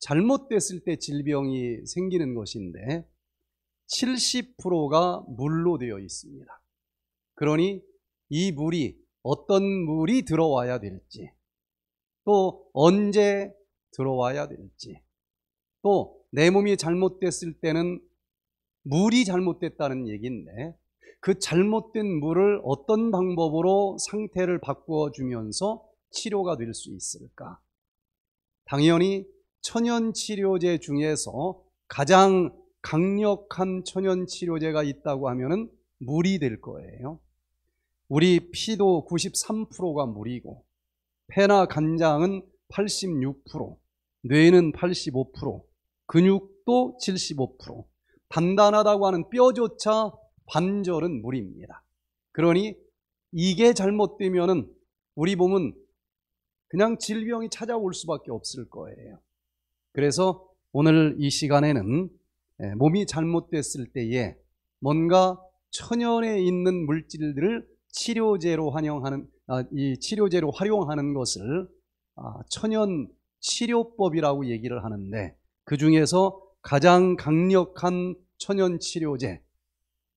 잘못됐을 때 질병이 생기는 것인데 70%가 물로 되어 있습니다. 그러니 이 물이 어떤 물이 들어와야 될지 또 언제 들어와야 될지 또 내 몸이 잘못됐을 때는 물이 잘못됐다는 얘기인데 그 잘못된 물을 어떤 방법으로 상태를 바꾸 주면서 치료가 될 수 있을까? 당연히 천연 치료제 중에서 가장 강력한 천연 치료제가 있다고 하면 물이 될 거예요. 우리 피도 93%가 물이고 폐나 간장은 86%, 뇌는 85%, 근육도 75%, 단단하다고 하는 뼈조차 반절은 물입니다. 그러니 이게 잘못되면 우리 몸은 그냥 질병이 찾아올 수밖에 없을 거예요. 그래서 오늘 이 시간에는 예, 몸이 잘못됐을 때에 뭔가 천연에 있는 물질들을 치료제로 환영하는 아, 이 치료제로 활용하는 것을 아, 천연 치료법이라고 얘기를 하는데 그 중에서 가장 강력한 천연 치료제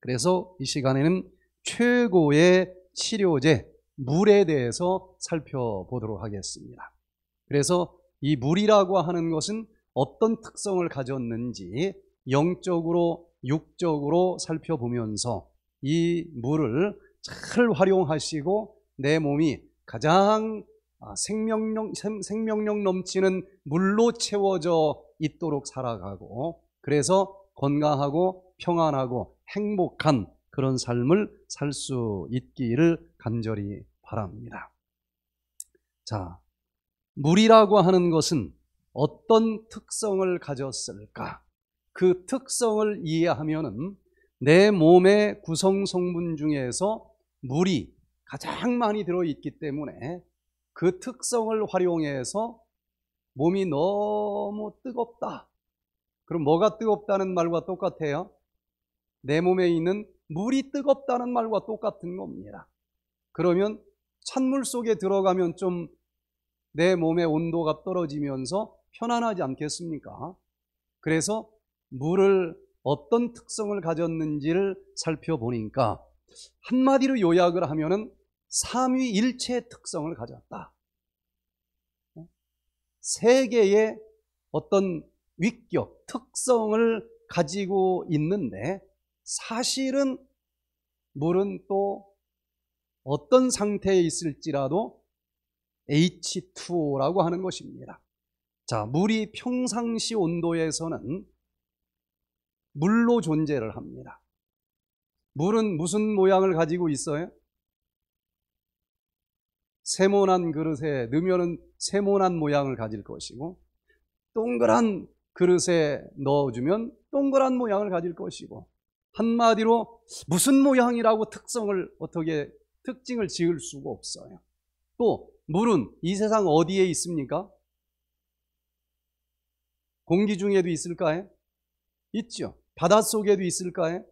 그래서 이 시간에는 최고의 치료제 물에 대해서 살펴보도록 하겠습니다. 그래서 이 물이라고 하는 것은 어떤 특성을 가졌는지 영적으로 육적으로 살펴보면서 이 물을 잘 활용하시고 내 몸이 가장 아, 생명력, 생명력 넘치는 물로 채워져 있도록 살아가고 그래서 건강하고 평안하고 행복한 그런 삶을 살 수 있기를 간절히 바랍니다. 자, 물이라고 하는 것은 어떤 특성을 가졌을까? 그 특성을 이해하면 내 몸의 구성 성분 중에서 물이 가장 많이 들어있기 때문에 그 특성을 활용해서 몸이 너무 뜨겁다. 그럼 뭐가 뜨겁다는 말과 똑같아요? 내 몸에 있는 물이 뜨겁다는 말과 똑같은 겁니다. 그러면 찬물 속에 들어가면 좀내 몸의 온도가 떨어지면서 편안하지 않겠습니까? 그래서 물을 어떤 특성을 가졌는지를 살펴보니까 한마디로 요약을 하면은 삼위일체 특성을 가졌다. 세계의 어떤 위격, 특성을 가지고 있는데 사실은 물은 또 어떤 상태에 있을지라도 H2O라고 하는 것입니다. 자, 물이 평상시 온도에서는 물로 존재를 합니다. 물은 무슨 모양을 가지고 있어요? 세모난 그릇에 넣으면 세모난 모양을 가질 것이고 동그란 그릇에 넣어주면 동그란 모양을 가질 것이고 한마디로 무슨 모양이라고 특성을 어떻게 특징을 지을 수가 없어요. 또 물은 이 세상 어디에 있습니까? 공기 중에도 있을까요? 있죠. 바닷속에도 있을까요?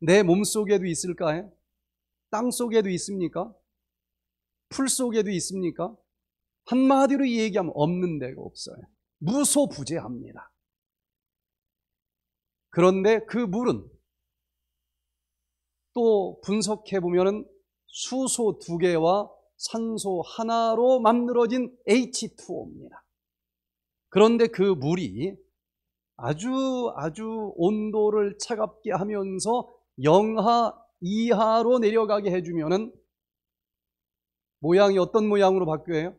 내 몸속에도 있을까요? 땅속에도 있습니까? 풀속에도 있습니까? 한마디로 얘기하면 없는 데가 없어요. 무소부재합니다. 그런데 그 물은 또 분석해 보면 수소 두 개와 산소 하나로 만들어진 H2O입니다. 그런데 그 물이 아주 아주 온도를 차갑게 하면서 영하 이하로 내려가게 해주면 모양이 어떤 모양으로 바뀌어요?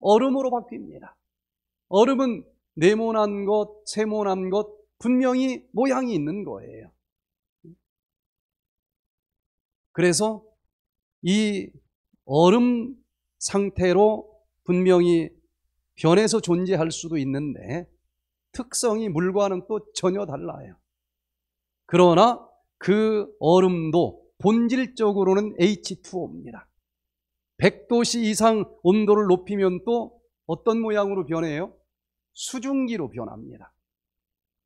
얼음으로 바뀝니다. 얼음은 네모난 것, 세모난 것, 분명히 모양이 있는 거예요. 그래서 이 얼음 상태로 분명히 변해서 존재할 수도 있는데 특성이 물과는 또 전혀 달라요. 그러나 그 얼음도 본질적으로는 H2O입니다. 100도씨 이상 온도를 높이면 또 어떤 모양으로 변해요? 수증기로 변합니다.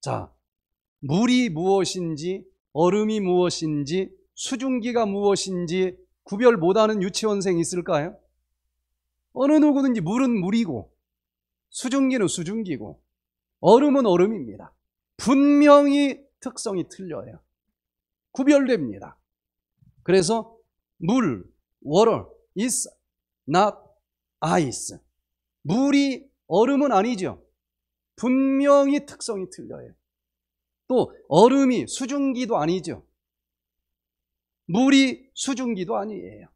자, 물이 무엇인지, 얼음이 무엇인지, 수증기가 무엇인지 구별 못하는 유치원생 있을까요? 어느 누구든지 물은 물이고 수증기는 수증기고 얼음은 얼음입니다. 분명히 특성이 틀려요. 구별됩니다. 그래서 물, water is not ice. 물이 얼음은 아니죠. 분명히 특성이 틀려요. 또 얼음이 수증기도 아니죠. 물이 수증기도 아니에요.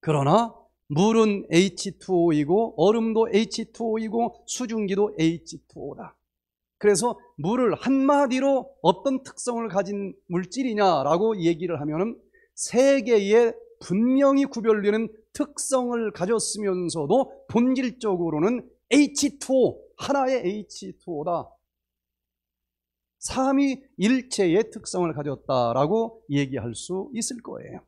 그러나 물은 H2O이고 얼음도 H2O이고 수증기도 H2O다. 그래서 물을 한마디로 어떤 특성을 가진 물질이냐라고 얘기를 하면세 개의 분명히 구별되는 특성을 가졌으면서도 본질적으로는 H2O 하나의 H2O다 삼위일체의 특성을 가졌다라고 얘기할 수 있을 거예요.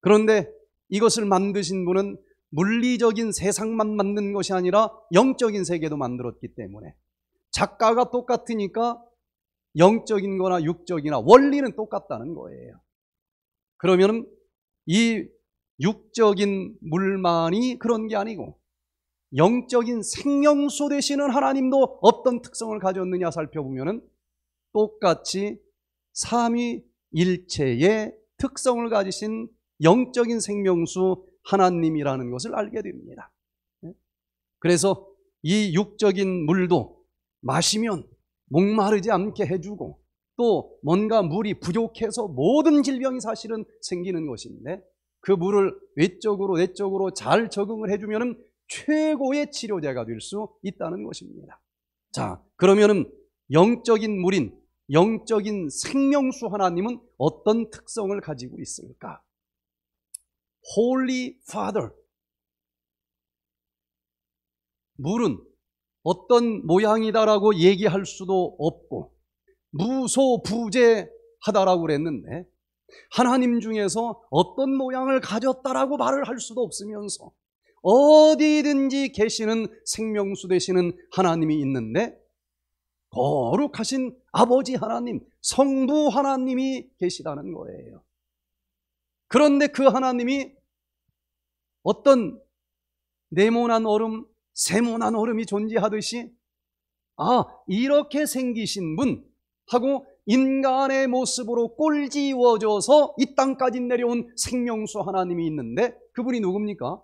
그런데 이것을 만드신 분은 물리적인 세상만 만든 것이 아니라 영적인 세계도 만들었기 때문에 작가가 똑같으니까 영적인 거나 육적이나 원리는 똑같다는 거예요. 그러면 이 육적인 물만이 그런 게 아니고 영적인 생명수 되시는 하나님도 어떤 특성을 가졌느냐 살펴보면 똑같이 삼위일체의 특성을 가지신 영적인 생명수 하나님이라는 것을 알게 됩니다. 네? 그래서 이 육적인 물도 마시면 목마르지 않게 해주고 또 뭔가 물이 부족해서 모든 질병이 사실은 생기는 것인데 그 물을 외적으로 내적으로 잘 적응을 해주면 최고의 치료제가 될 수 있다는 것입니다. 자, 그러면은 영적인 물인 영적인 생명수 하나님은 어떤 특성을 가지고 있을까? Holy Father. 물은 어떤 모양이다라고 얘기할 수도 없고 무소부재하다라고 그랬는데 하나님 중에서 어떤 모양을 가졌다라고 말을 할 수도 없으면서 어디든지 계시는 생명수 되시는 하나님이 있는데 거룩하신 아버지 하나님, 성부 하나님이 계시다는 거예요. 그런데 그 하나님이 어떤 네모난 얼음, 세모난 얼음이 존재하듯이 아, 이렇게 생기신 분 하고 인간의 모습으로 꼴지워져서 이 땅까지 내려온 생명수 하나님이 있는데 그분이 누굽니까?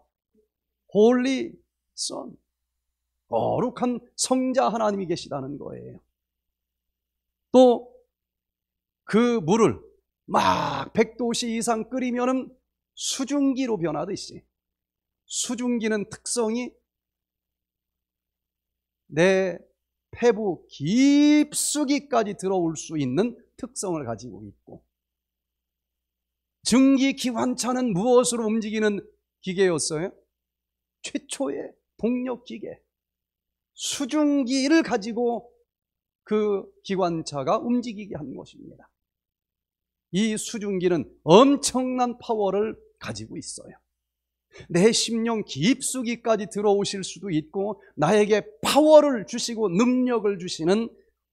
홀리 선 거룩한 성자 하나님이 계시다는 거예요. 또 그 물을 막 100도씨 이상 끓이면 수증기로 변하듯이 수증기는 특성이 내 폐부 깊숙이까지 들어올 수 있는 특성을 가지고 있고 증기 기관차는 무엇으로 움직이는 기계였어요? 최초의 동력기계, 수증기를 가지고 그 기관차가 움직이게 한 것입니다. 이 수증기는 엄청난 파워를 가지고 있어요. 내 심령 깊숙이까지 들어오실 수도 있고 나에게 파워를 주시고 능력을 주시는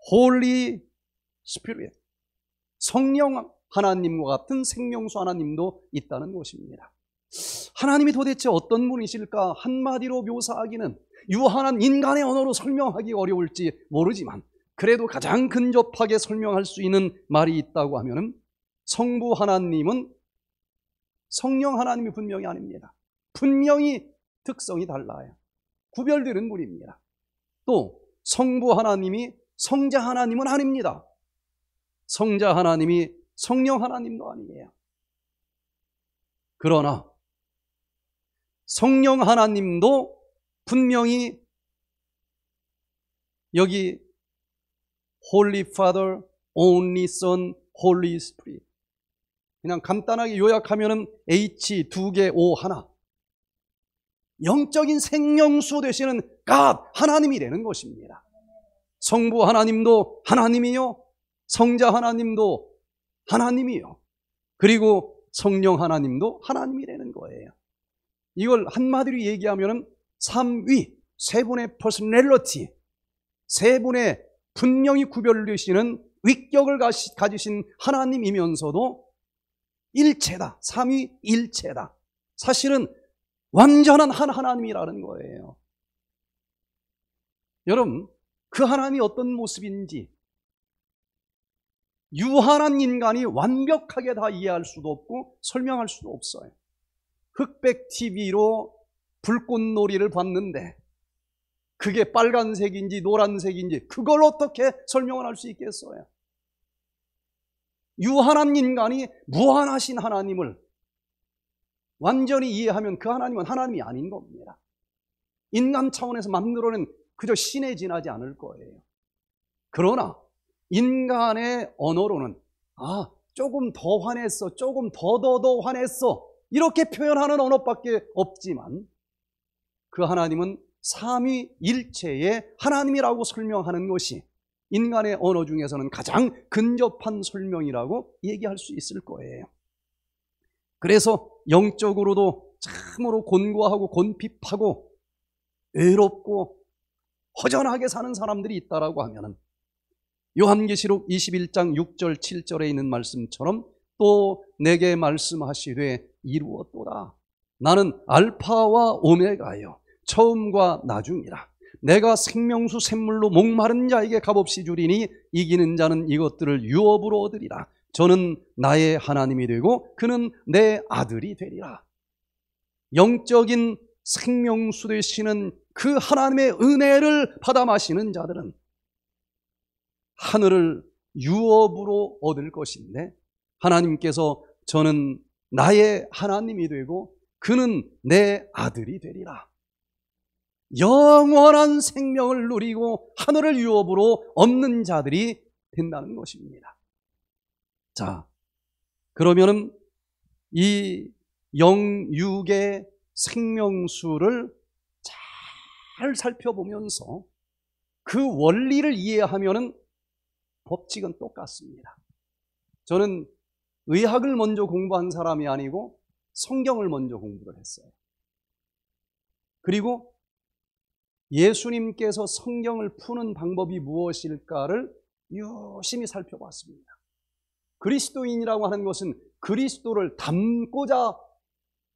홀리 스피릿 성령 하나님과 같은 생명수 하나님도 있다는 것입니다. 하나님이 도대체 어떤 분이실까 한마디로 묘사하기는 유한한 인간의 언어로 설명하기 어려울지 모르지만 그래도 가장 근접하게 설명할 수 있는 말이 있다고 하면 성부 하나님은 성령 하나님이 분명히 아닙니다. 분명히 특성이 달라요. 구별되는 분입니다. 또 성부 하나님이 성자 하나님은 아닙니다. 성자 하나님이 성령 하나님도 아니에요. 그러나 성령 하나님도 분명히 여기 Holy Father, Only Son, Holy Spirit 그냥 간단하게 요약하면 H 두 개, O 하나 영적인 생명수 되시는 갓 하나님이 되는 것입니다 성부 하나님도 하나님이요 성자 하나님도 하나님이요 그리고 성령 하나님도 하나님이 되는 거예요 이걸 한마디로 얘기하면 3위세 분의 퍼스널리티, 세 분의 분명히 구별되시는 위격을 가지신 하나님이면서도 일체다. 3위 일체다. 사실은 완전한 한 하나님이라는 거예요. 여러분, 그 하나님이 어떤 모습인지 유한한 인간이 완벽하게 다 이해할 수도 없고 설명할 수도 없어요. 흑백 TV로 불꽃놀이를 봤는데 그게 빨간색인지 노란색인지 그걸 어떻게 설명을 할 수 있겠어요? 유한한 인간이 무한하신 하나님을 완전히 이해하면 그 하나님은 하나님이 아닌 겁니다. 인간 차원에서 만들어낸 그저 신에 지나지 않을 거예요. 그러나 인간의 언어로는 아 조금 더 화냈어 조금 더더더 화냈어 이렇게 표현하는 언어밖에 없지만 그 하나님은 삼위일체의 하나님이라고 설명하는 것이 인간의 언어 중에서는 가장 근접한 설명이라고 얘기할 수 있을 거예요. 그래서 영적으로도 참으로 곤고하고 곤핍하고 외롭고 허전하게 사는 사람들이 있다라고 하면은 요한계시록 21장 6절 7절에 있는 말씀처럼 또 내게 말씀하시되 이루었도다. 나는 알파와 오메가요. 처음과 나중이라. 내가 생명수 샘물로 목마른 자에게 값없이 주리니 이기는 자는 이것들을 유업으로 얻으리라. 저는 나의 하나님이 되고 그는 내 아들이 되리라. 영적인 생명수 되시는 그 하나님의 은혜를 받아 마시는 자들은 하늘을 유업으로 얻을 것인데 하나님께서 저는 나의 하나님이 되고 그는 내 아들이 되리라. 영원한 생명을 누리고 하늘을 유업으로 얻는 자들이 된다는 것입니다. 자, 그러면은 이 영육의 생명수를 잘 살펴보면서 그 원리를 이해하면은 법칙은 똑같습니다. 저는 의학을 먼저 공부한 사람이 아니고 성경을 먼저 공부를 했어요. 그리고 예수님께서 성경을 푸는 방법이 무엇일까를 유심히 살펴봤습니다. 그리스도인이라고 하는 것은 그리스도를 담고자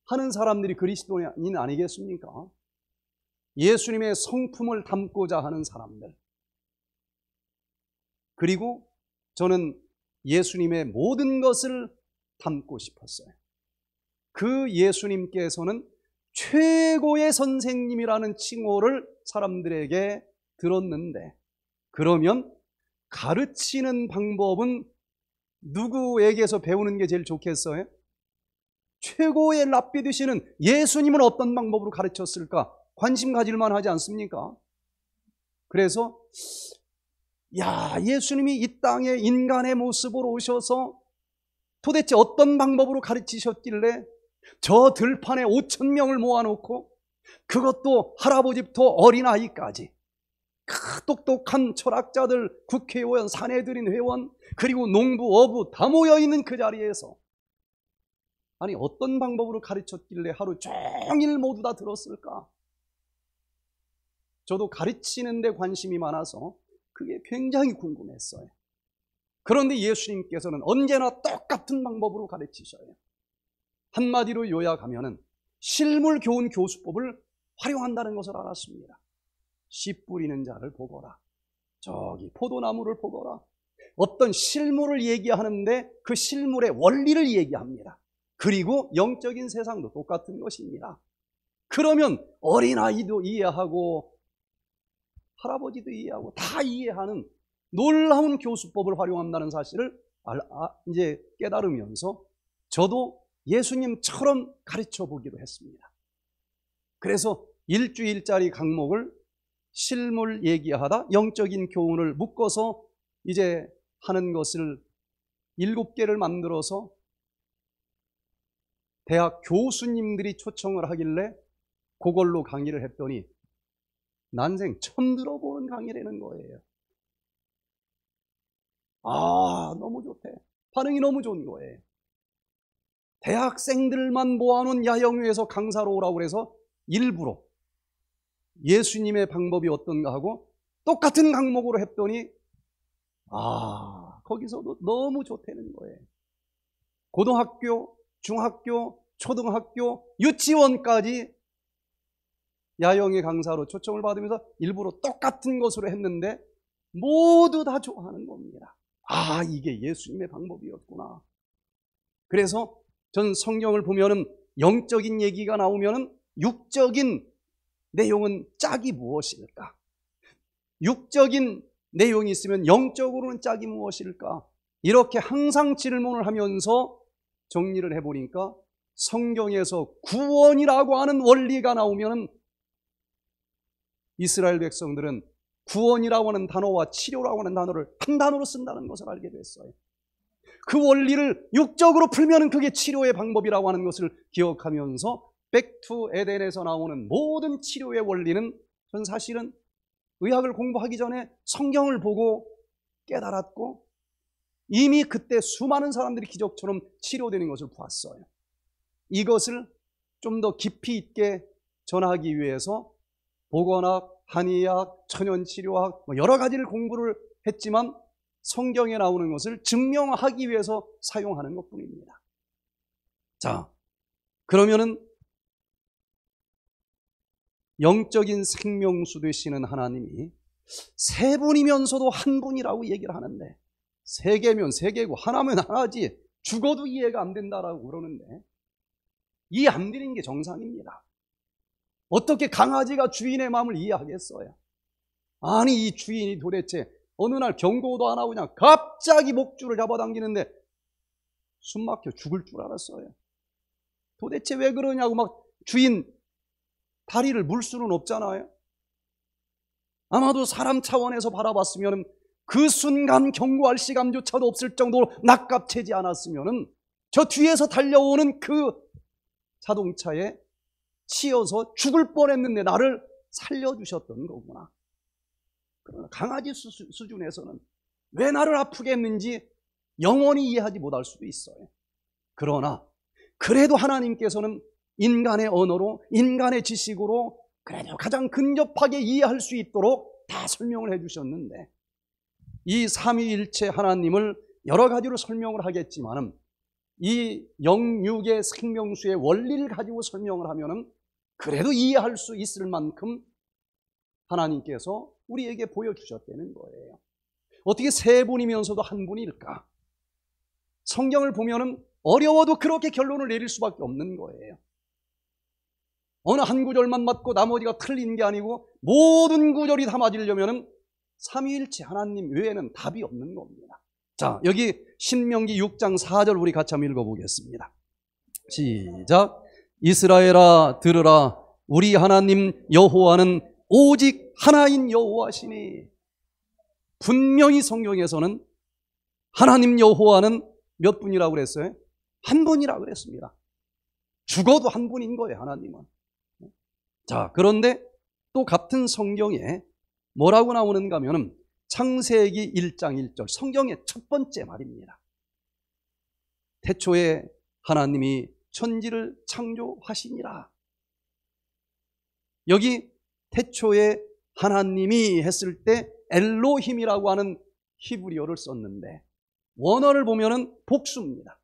하는 사람들이 그리스도인 아니겠습니까? 예수님의 성품을 담고자 하는 사람들. 그리고 저는 예수님의 모든 것을 담고 싶었어요. 그 예수님께서는 최고의 선생님이라는 칭호를 사람들에게 들었는데, 그러면 가르치는 방법은 누구에게서 배우는 게 제일 좋겠어요? 최고의 랍비 되시는 예수님은 어떤 방법으로 가르쳤을까? 관심 가질만 하지 않습니까? 그래서 야, 예수님이 이 땅에 인간의 모습으로 오셔서 도대체 어떤 방법으로 가르치셨길래 저 들판에 5천 명을 모아놓고 그것도 할아버지부터 어린아이까지 그 똑똑한 철학자들, 국회의원, 사내들인 회원 그리고 농부, 어부 다 모여있는 그 자리에서 아니 어떤 방법으로 가르쳤길래 하루 종일 모두 다 들었을까? 저도 가르치는 데 관심이 많아서 그게 굉장히 궁금했어요. 그런데 예수님께서는 언제나 똑같은 방법으로 가르치셔요. 한마디로 요약하면은 실물 교훈 교수법을 활용한다는 것을 알았습니다. 씨 뿌리는 자를 보거라. 저기 포도나무를 보거라. 어떤 실물을 얘기하는데 그 실물의 원리를 얘기합니다. 그리고 영적인 세상도 똑같은 것입니다. 그러면 어린아이도 이해하고 할아버지도 이해하고 다 이해하는 놀라운 교수법을 활용한다는 사실을 아, 이제 깨달으면서 저도 예수님처럼 가르쳐 보기로 했습니다. 그래서 일주일짜리 강목을 실물 얘기하다 영적인 교훈을 묶어서 이제 하는 것을 일곱 개를 만들어서 대학 교수님들이 초청을 하길래 그걸로 강의를 했더니 난생 처음 들어보는 강의라는 거예요. 아, 너무 좋대. 반응이 너무 좋은 거예요. 대학생들만 모아놓은 야영회에서 강사로 오라고 해서 일부러 예수님의 방법이 어떤가 하고 똑같은 강목으로 했더니 아, 거기서도 너무 좋다는 거예요. 고등학교, 중학교, 초등학교, 유치원까지 야영의 강사로 초청을 받으면서 일부러 똑같은 것으로 했는데 모두 다 좋아하는 겁니다. 아, 이게 예수님의 방법이었구나. 그래서 전 성경을 보면은 영적인 얘기가 나오면은 육적인 내용은 짝이 무엇일까? 육적인 내용이 있으면 영적으로는 짝이 무엇일까? 이렇게 항상 질문을 하면서 정리를 해보니까 성경에서 구원이라고 하는 원리가 나오면 이스라엘 백성들은 구원이라고 하는 단어와 치료라고 하는 단어를 한 단어로 쓴다는 것을 알게 됐어요. 그 원리를 육적으로 풀면 그게 치료의 방법이라고 하는 것을 기억하면서 백투 에덴에서 나오는 모든 치료의 원리는 전 사실은 의학을 공부하기 전에 성경을 보고 깨달았고 이미 그때 수많은 사람들이 기적처럼 치료되는 것을 보았어요. 이것을 좀 더 깊이 있게 전하기 위해서 보건학, 한의학, 천연치료학 뭐 여러 가지를 공부를 했지만 성경에 나오는 것을 증명하기 위해서 사용하는 것뿐입니다. 자, 그러면은 영적인 생명수 되시는 하나님이 세 분이면서도 한 분이라고 얘기를 하는데 세 개면 세 개고 하나면 하나지 죽어도 이해가 안 된다라고 그러는데 이해 안 되는 게 정상입니다. 어떻게 강아지가 주인의 마음을 이해하겠어요? 아니 이 주인이 도대체 어느 날 경고도 안 하고 그냥 갑자기 목줄을 잡아당기는데 숨막혀 죽을 줄 알았어요. 도대체 왜 그러냐고 막 주인 다리를 물 수는 없잖아요. 아마도 사람 차원에서 바라봤으면 그 순간 경고할 시간조차도 없을 정도로 낙갑채지 않았으면 저 뒤에서 달려오는 그 자동차의 치여서 죽을 뻔했는데 나를 살려주셨던 거구나. 그러나 강아지 수준에서는 왜 나를 아프게 했는지 영원히 이해하지 못할 수도 있어요. 그러나 그래도 하나님께서는 인간의 언어로 인간의 지식으로 그래도 가장 근접하게 이해할 수 있도록 다 설명을 해주셨는데 이 삼위일체 하나님을 여러 가지로 설명을 하겠지만 은이 영육의 생명수의 원리를 가지고 설명을 하면은 그래도 이해할 수 있을 만큼 하나님께서 우리에게 보여주셨다는 거예요. 어떻게 세 분이면서도 한 분일까? 성경을 보면 어려워도 그렇게 결론을 내릴 수밖에 없는 거예요. 어느 한 구절만 맞고 나머지가 틀린 게 아니고 모든 구절이 다 맞으려면은 삼위일체 하나님 외에는 답이 없는 겁니다. 자, 여기 신명기 6장 4절 우리 같이 한번 읽어보겠습니다. 시작. 이스라엘아 들으라 우리 하나님 여호와는 오직 하나인 여호와시니 분명히 성경에서는 하나님 여호와는 몇 분이라고 그랬어요? 한 분이라고 그랬습니다. 죽어도 한 분인 거예요, 하나님은. 자, 그런데 또 같은 성경에 뭐라고 나오는가 하면 창세기 1장 1절 성경의 첫 번째 말입니다. 태초에 하나님이 천지를 창조하시니라. 여기 태초에 하나님이 했을 때 엘로힘이라고 하는 히브리어를 썼는데 원어를 보면은 복수입니다.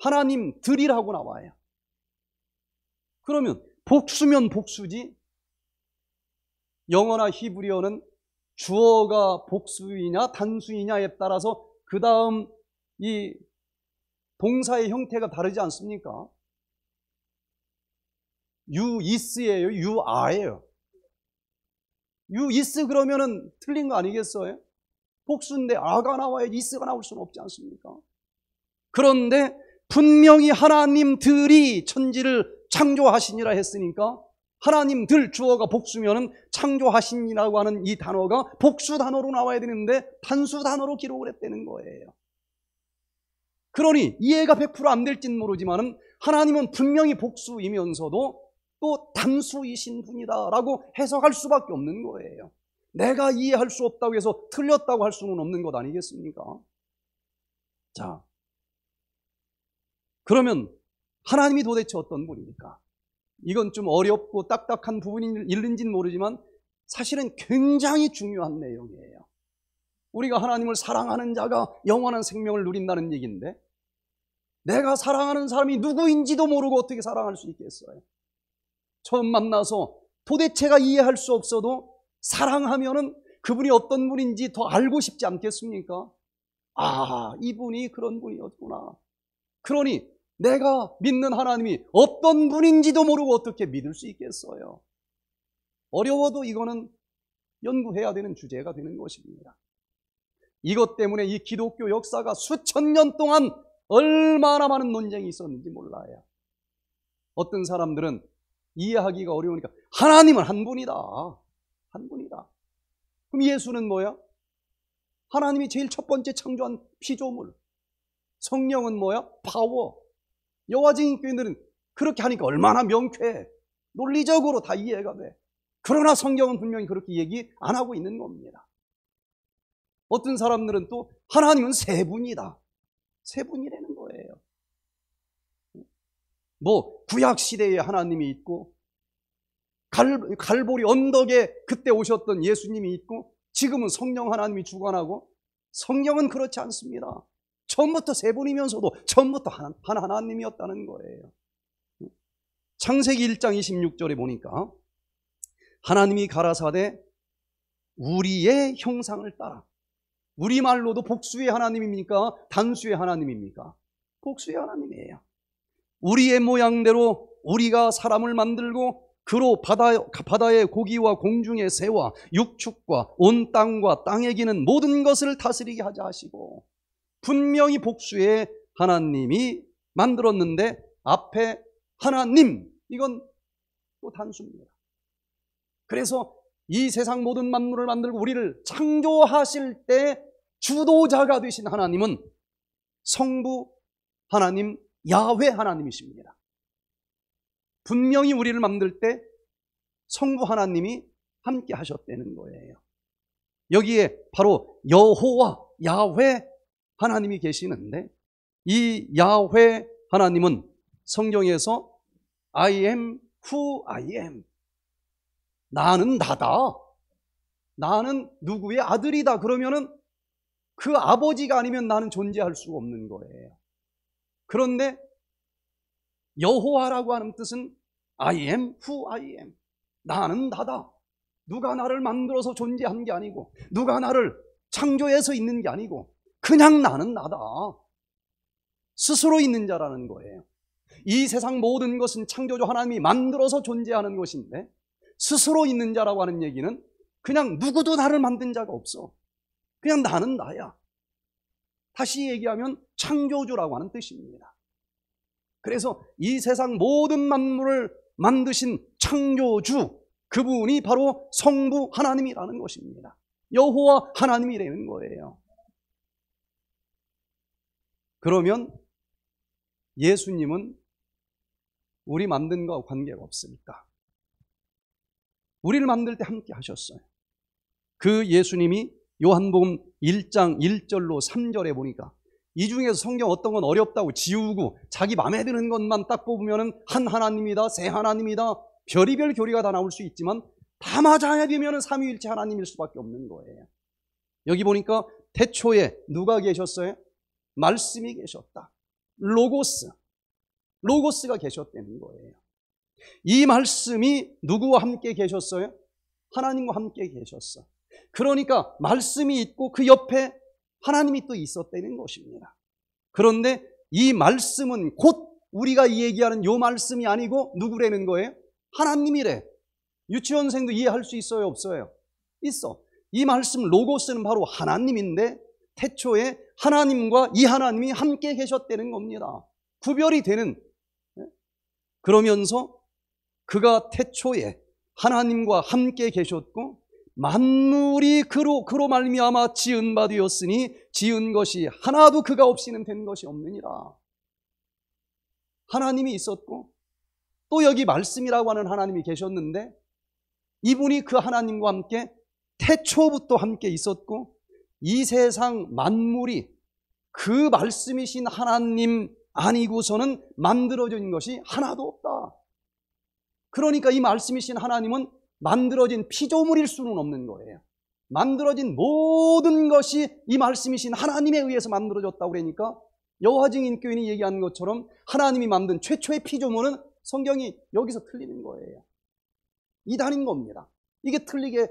하나님들이라고 나와요. 그러면 복수면 복수지 영어나 히브리어는 주어가 복수이냐 단수이냐에 따라서 그 다음 이 동사의 형태가 다르지 않습니까? you is예요, you are예요. you is 그러면은 틀린 거 아니겠어요? 복수인데 아가 나와야 is가 나올 수는 없지 않습니까? 그런데 분명히 하나님들이 천지를 창조하시니라 했으니까 하나님들 주어가 복수면은 창조하신이라고 하는 이 단어가 복수 단어로 나와야 되는데 단수 단어로 기록을 했다는 거예요. 그러니 이해가 100%안 될진 모르지만은 하나님은 분명히 복수이면서도 또 단수이신 분이다라고 해석할 수밖에 없는 거예요. 내가 이해할 수 없다고 해서 틀렸다고 할 수는 없는 것 아니겠습니까? 자, 그러면 하나님이 도대체 어떤 분입니까? 이건 좀 어렵고 딱딱한 부분이 일는지는 모르지만 사실은 굉장히 중요한 내용이에요. 우리가 하나님을 사랑하는 자가 영원한 생명을 누린다는 얘기인데 내가 사랑하는 사람이 누구인지도 모르고 어떻게 사랑할 수 있겠어요? 처음 만나서 도대체가 이해할 수 없어도 사랑하면은 그분이 어떤 분인지 더 알고 싶지 않겠습니까? 아, 이분이 그런 분이었구나. 그러니 내가 믿는 하나님이 어떤 분인지도 모르고 어떻게 믿을 수 있겠어요? 어려워도 이거는 연구해야 되는 주제가 되는 것입니다. 이것 때문에 이 기독교 역사가 수천 년 동안 얼마나 많은 논쟁이 있었는지 몰라요. 어떤 사람들은 이해하기가 어려우니까 하나님은 한 분이다. 한 분이다. 그럼 예수는 뭐야? 하나님이 제일 첫 번째 창조한 피조물. 성령은 뭐야? 파워. 여화증인 교인들은 그렇게 하니까 얼마나 명쾌해. 논리적으로 다 이해가 돼. 그러나 성경은 분명히 그렇게 얘기 안 하고 있는 겁니다. 어떤 사람들은 또 하나님은 세 분이다. 세 분이라는 거예요. 뭐 구약 시대에 하나님이 있고 갈, 갈보리 언덕에 그때 오셨던 예수님이 있고 지금은 성령 하나님이 주관하고 성경은 그렇지 않습니다. 처음부터 세 분이면서도 처음부터 한, 한 하나님이었다는 거예요. 창세기 1장 26절에 보니까 하나님이 가라사대 우리의 형상을 따라 우리말로도 복수의 하나님입니까? 단수의 하나님입니까? 복수의 하나님이에요. 우리의 모양대로 우리가 사람을 만들고 그로 바다, 바다의 고기와 공중의 새와 육축과 온 땅과 땅에 기는 모든 것을 다스리게 하자 하시고 분명히 복수의 하나님이 만들었는데 앞에 하나님 이건 또 단수입니다. 그래서 이 세상 모든 만물을 만들고 우리를 창조하실 때 주도자가 되신 하나님은 성부 하나님 야훼 하나님이십니다. 분명히 우리를 만들 때 성부 하나님이 함께 하셨다는 거예요. 여기에 바로 여호와 야훼 하나님이 계시는데 이 야훼 하나님은 성경에서 I am who I am. 나는 나다. 나는 누구의 아들이다. 그러면은 그 아버지가 아니면 나는 존재할 수 없는 거예요. 그런데 여호와라고 하는 뜻은 I am who I am. 나는 나다. 누가 나를 만들어서 존재한 게 아니고, 누가 나를 창조해서 있는 게 아니고, 그냥 나는 나다. 스스로 있는 자라는 거예요. 이 세상 모든 것은 창조주 하나님이 만들어서 존재하는 것인데 스스로 있는 자라고 하는 얘기는 그냥 누구도 나를 만든 자가 없어. 그냥 나는 나야. 다시 얘기하면 창조주라고 하는 뜻입니다. 그래서 이 세상 모든 만물을 만드신 창조주 그분이 바로 성부 하나님이라는 것입니다. 여호와 하나님이되는 거예요. 그러면 예수님은 우리 만든 거 관계가 없으니까. 우리를 만들 때 함께 하셨어요. 그 예수님이 요한복음 1장 1절로 3절에 보니까 이 중에서 성경 어떤 건 어렵다고 지우고 자기 마음에 드는 것만 딱 뽑으면 한 하나님이다, 세 하나님이다, 별의별 교리가 다 나올 수 있지만 다 맞아야 되면 삼위일체 하나님일 수밖에 없는 거예요. 여기 보니까 태초에 누가 계셨어요? 말씀이 계셨다. 로고스. 로고스가 계셨다는 거예요. 이 말씀이 누구와 함께 계셨어요? 하나님과 함께 계셨어. 그러니까 말씀이 있고 그 옆에 하나님이 또 있었다는 것입니다. 그런데 이 말씀은 곧 우리가 얘기하는 요 말씀이 아니고 누구라는 거예요? 하나님이래. 유치원생도 이해할 수 있어요, 없어요? 있어. 이 말씀 로고스는 바로 하나님인데 태초에 하나님과 이 하나님이 함께 계셨다는 겁니다. 구별이 되는 예? 그러면서 그가 태초에 하나님과 함께 계셨고 만물이 그로 그로 말미암아 지은 바 되었으니 지은 것이 하나도 그가 없이는 된 것이 없느니라. 하나님이 있었고 또 여기 말씀이라고 하는 하나님이 계셨는데 이분이 그 하나님과 함께 태초부터 함께 있었고 이 세상 만물이 그 말씀이신 하나님 아니고서는 만들어진 것이 하나도 없다. 그러니까 이 말씀이신 하나님은 만들어진 피조물일 수는 없는 거예요. 만들어진 모든 것이 이 말씀이신 하나님에 의해서 만들어졌다고 그러니까 여화 증인교인이 얘기하는 것처럼 하나님이 만든 최초의 피조물은 성경이 여기서 틀리는 거예요. 이단인 겁니다. 이게 틀리게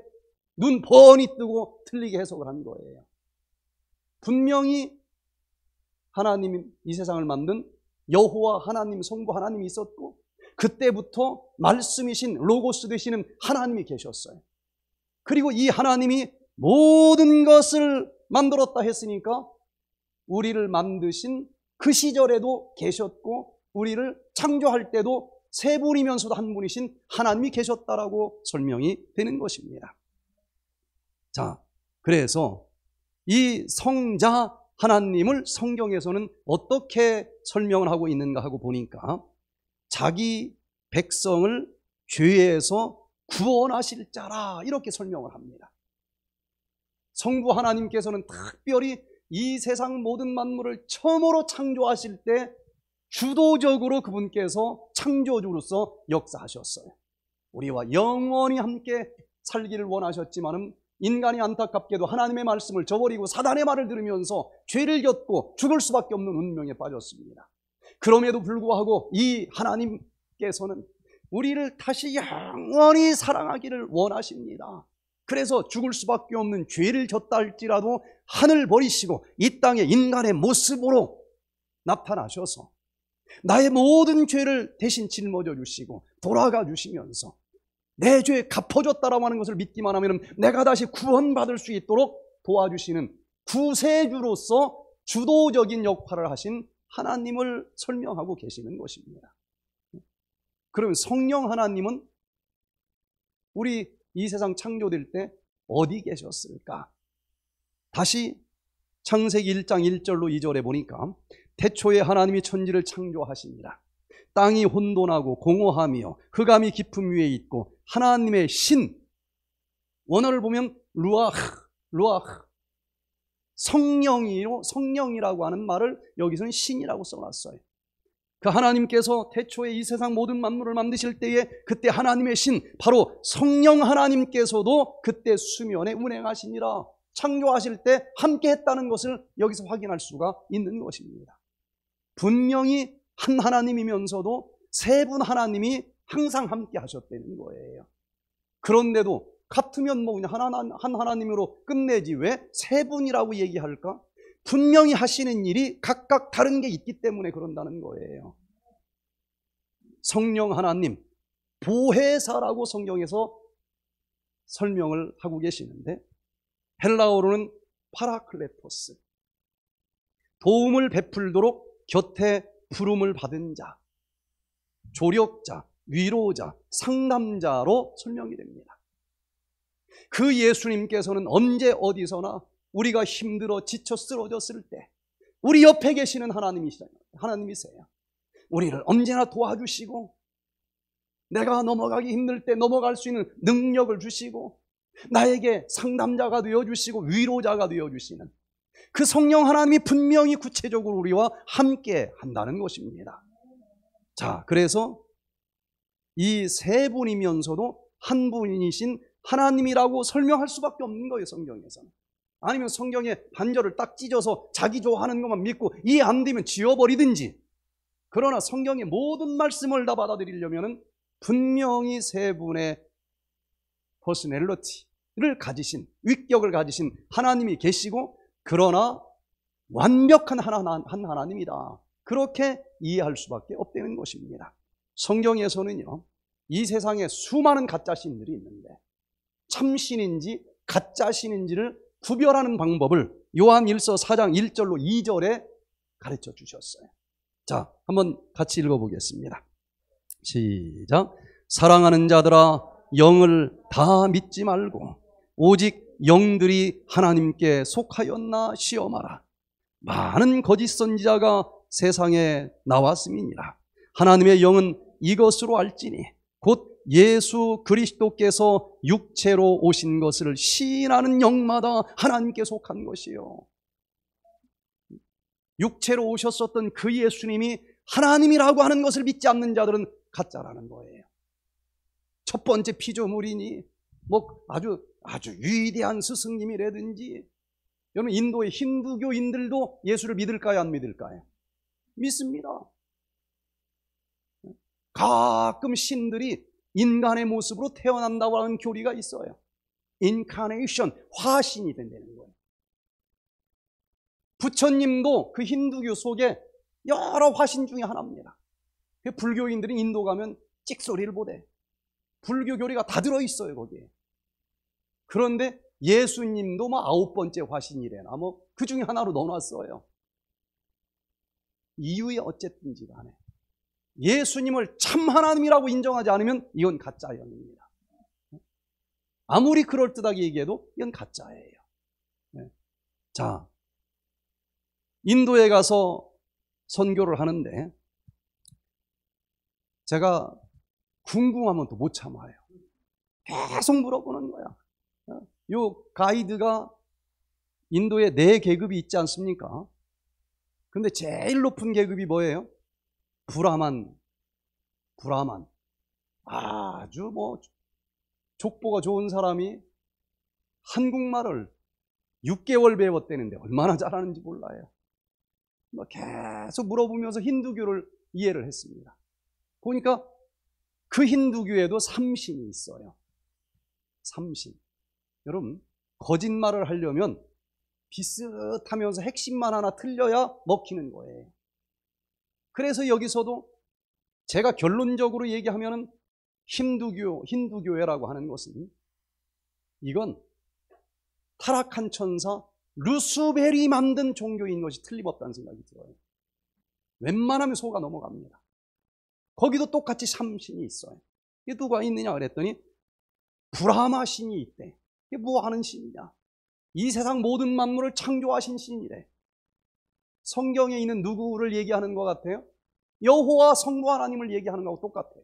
눈 번이 뜨고 틀리게 해석을 한 거예요. 분명히 하나님 이이 세상을 만든 여호와 하나님 성부 하나님이 있었고 그때부터 말씀이신 로고스 되시는 하나님이 계셨어요. 그리고 이 하나님이 모든 것을 만들었다 했으니까 우리를 만드신 그 시절에도 계셨고 우리를 창조할 때도 세 분이면서도 한 분이신 하나님이 계셨다라고 설명이 되는 것입니다. 자, 그래서 이 성자 하나님을 성경에서는 어떻게 설명을 하고 있는가 하고 보니까 자기 백성을 죄에서 구원하실 자라 이렇게 설명을 합니다. 성부 하나님께서는 특별히 이 세상 모든 만물을 처음으로 창조하실 때 주도적으로 그분께서 창조주로서 역사하셨어요. 우리와 영원히 함께 살기를 원하셨지만 인간이 안타깝게도 하나님의 말씀을 저버리고 사단의 말을 들으면서 죄를 겪고 죽을 수밖에 없는 운명에 빠졌습니다. 그럼에도 불구하고 이 하나님께서는 우리를 다시 영원히 사랑하기를 원하십니다. 그래서 죽을 수밖에 없는 죄를 졌다 할지라도 하늘 버리시고 이 땅에 인간의 모습으로 나타나셔서 나의 모든 죄를 대신 짊어져 주시고 돌아가 주시면서 내죄에 갚아줬다라고 하는 것을 믿기만 하면 내가 다시 구원받을 수 있도록 도와주시는 구세주로서 주도적인 역할을 하신 하나님을 설명하고 계시는 것입니다. 그러면 성령 하나님은 우리 이 세상 창조될 때 어디 계셨을까? 다시 창세기 1장 1절로 2절에 보니까 태초에 하나님이 천지를 창조하십니다. 땅이 혼돈하고 공허하며 흑암이 그 깊음 위에 있고 하나님의 신 원어를 보면 루아흐 루아흐 성령이요 성령이라고 하는 말을 여기서는 신이라고 써놨어요. 그 하나님께서 태초에 이 세상 모든 만물을 만드실 때에 그때 하나님의 신 바로 성령 하나님께서도 그때 수면에 운행하시니라 창조하실 때 함께 했다는 것을 여기서 확인할 수가 있는 것입니다. 분명히 한 하나님이면서도 세 분 하나님이 항상 함께 하셨다는 거예요. 그런데도 같으면 뭐 그냥 하나, 한 하나님으로 끝내지 왜 세 분이라고 얘기할까? 분명히 하시는 일이 각각 다른 게 있기 때문에 그런다는 거예요. 성령 하나님, 보혜사라고 성경에서 설명을 하고 계시는데 헬라어로는 파라클레토스 도움을 베풀도록 곁에 부름을 받은 자, 조력자, 위로자, 상담자로 설명이 됩니다. 그 예수님께서는 언제 어디서나 우리가 힘들어 지쳐 쓰러졌을 때 우리 옆에 계시는 하나님이시잖 하나님이세요. 우리를 언제나 도와주시고 내가 넘어가기 힘들 때 넘어갈 수 있는 능력을 주시고 나에게 상담자가 되어 주시고 위로자가 되어 주시는 그 성령 하나님이 분명히 구체적으로 우리와 함께 한다는 것입니다. 자, 그래서 이 세 분이면서도 한 분이신 하나님이라고 설명할 수밖에 없는 거예요, 성경에서는. 아니면 성경의 반절을 딱 찢어서 자기 좋아하는 것만 믿고 이 안 되면 지워버리든지. 그러나 성경의 모든 말씀을 다 받아들이려면 분명히 세 분의 퍼스널리티를 가지신, 위격을 가지신 하나님이 계시고 그러나 완벽한 하나, 한 하나님이다. 그렇게 이해할 수밖에 없다는 것입니다. 성경에서는요, 이 세상에 수많은 가짜 신들이 있는데 참신인지 가짜 신인지를 구별하는 방법을 요한 1서 4장 1절로 2절에 가르쳐 주셨어요. 자, 한번 같이 읽어보겠습니다. 시작. 사랑하는 자들아, 영을 다 믿지 말고, 오직 영들이 하나님께 속하였나 시험하라. 많은 거짓 선지자가 세상에 나왔음이니라. 하나님의 영은 이것으로 알지니 곧 예수 그리스도께서 육체로 오신 것을 시인하는 영마다 하나님께 속한 것이요. 육체로 오셨었던 그 예수님이 하나님이라고 하는 것을 믿지 않는 자들은 가짜라는 거예요. 첫 번째 피조물이니 뭐 아주 아주 위대한 스승님이라든지 여러분 인도의 힌두교인들도 예수를 믿을까요 안 믿을까요? 믿습니다. 가끔 신들이 인간의 모습으로 태어난다고 하는 교리가 있어요. 인카네이션, 화신이 된다는 거예요. 부처님도 그 힌두교 속에 여러 화신 중에 하나입니다. 그 불교인들이 인도 가면 찍소리를 보대. 불교 교리가 다 들어있어요, 거기에. 그런데 예수님도 뭐 아홉 번째 화신이래나 뭐 그 중에 하나로 넣어놨어요. 이유에 어쨌든지 간에 예수님을 참 하나님이라고 인정하지 않으면 이건 가짜 영입니다. 아무리 그럴듯하게 얘기해도 이건 가짜예요. 네. 자, 인도에 가서 선교를 하는데 제가 궁금하면 또 못 참아요. 계속 물어보는 거야. 이 가이드가 인도에 네 계급이 있지 않습니까? 근데 제일 높은 계급이 뭐예요? 브라만. 브라만. 아주 뭐 족보가 좋은 사람이 한국말을 6개월 배웠다는데 얼마나 잘하는지 몰라요. 뭐 계속 물어보면서 힌두교를 이해를 했습니다. 보니까 그 힌두교에도 삼신이 있어요. 삼신. 여러분 거짓말을 하려면 비슷하면서 핵심만 하나 틀려야 먹히는 거예요. 그래서 여기서도 제가 결론적으로 얘기하면 힌두교, 힌두교회라고 하는 것은 이건 타락한 천사 루스벨이 만든 종교인 것이 틀림없다는 생각이 들어요. 웬만하면 소가 넘어갑니다. 거기도 똑같이 삼신이 있어요. 이 누가 있느냐 그랬더니 브라마 신이 있대. 요 이게 뭐 하는 신이냐? 이 세상 모든 만물을 창조하신 신이래. 성경에 있는 누구를 얘기하는 것 같아요? 여호와 성부 하나님을 얘기하는 것하고 똑같아요.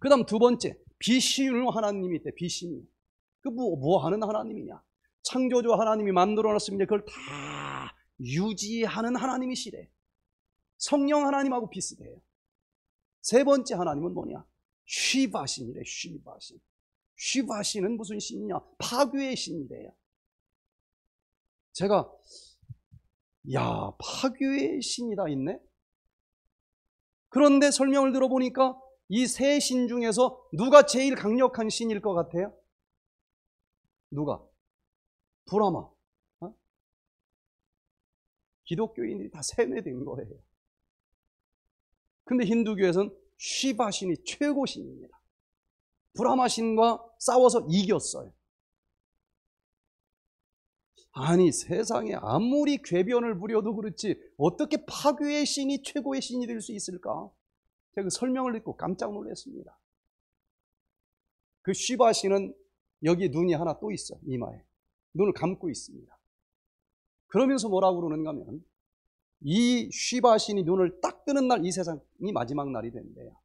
그 다음 두 번째, 비신 하나님이 있대, 비신유. 그 뭐, 뭐 하는 하나님이냐? 창조주 하나님이 만들어 놨습니다. 그걸 다 유지하는 하나님이시래. 성령 하나님하고 비슷해요. 세 번째 하나님은 뭐냐? 쉬바신이래, 쉬바신. 시바 신은 무슨 신이냐? 파괴의 신이래요. 제가 야 파괴의 신이다 있네. 그런데 설명을 들어보니까 이 세 신 중에서 누가 제일 강력한 신일 것 같아요? 누가? 브라마. 어? 기독교인이 다 세뇌된 거예요. 근데 힌두교에서는 쉬바 신이 최고 신입니다. 브라마신과 싸워서 이겼어요. 아니 세상에 아무리 궤변을 부려도 그렇지 어떻게 파괴의 신이 최고의 신이 될 수 있을까? 제가 그 설명을 듣고 깜짝 놀랐습니다. 그 쉬바 신은 여기 눈이 하나 또 있어 이마에 눈을 감고 있습니다. 그러면서 뭐라고 그러는가 하면 이 쉬바 신이 눈을 딱 뜨는 날 이 세상이 마지막 날이 된대요.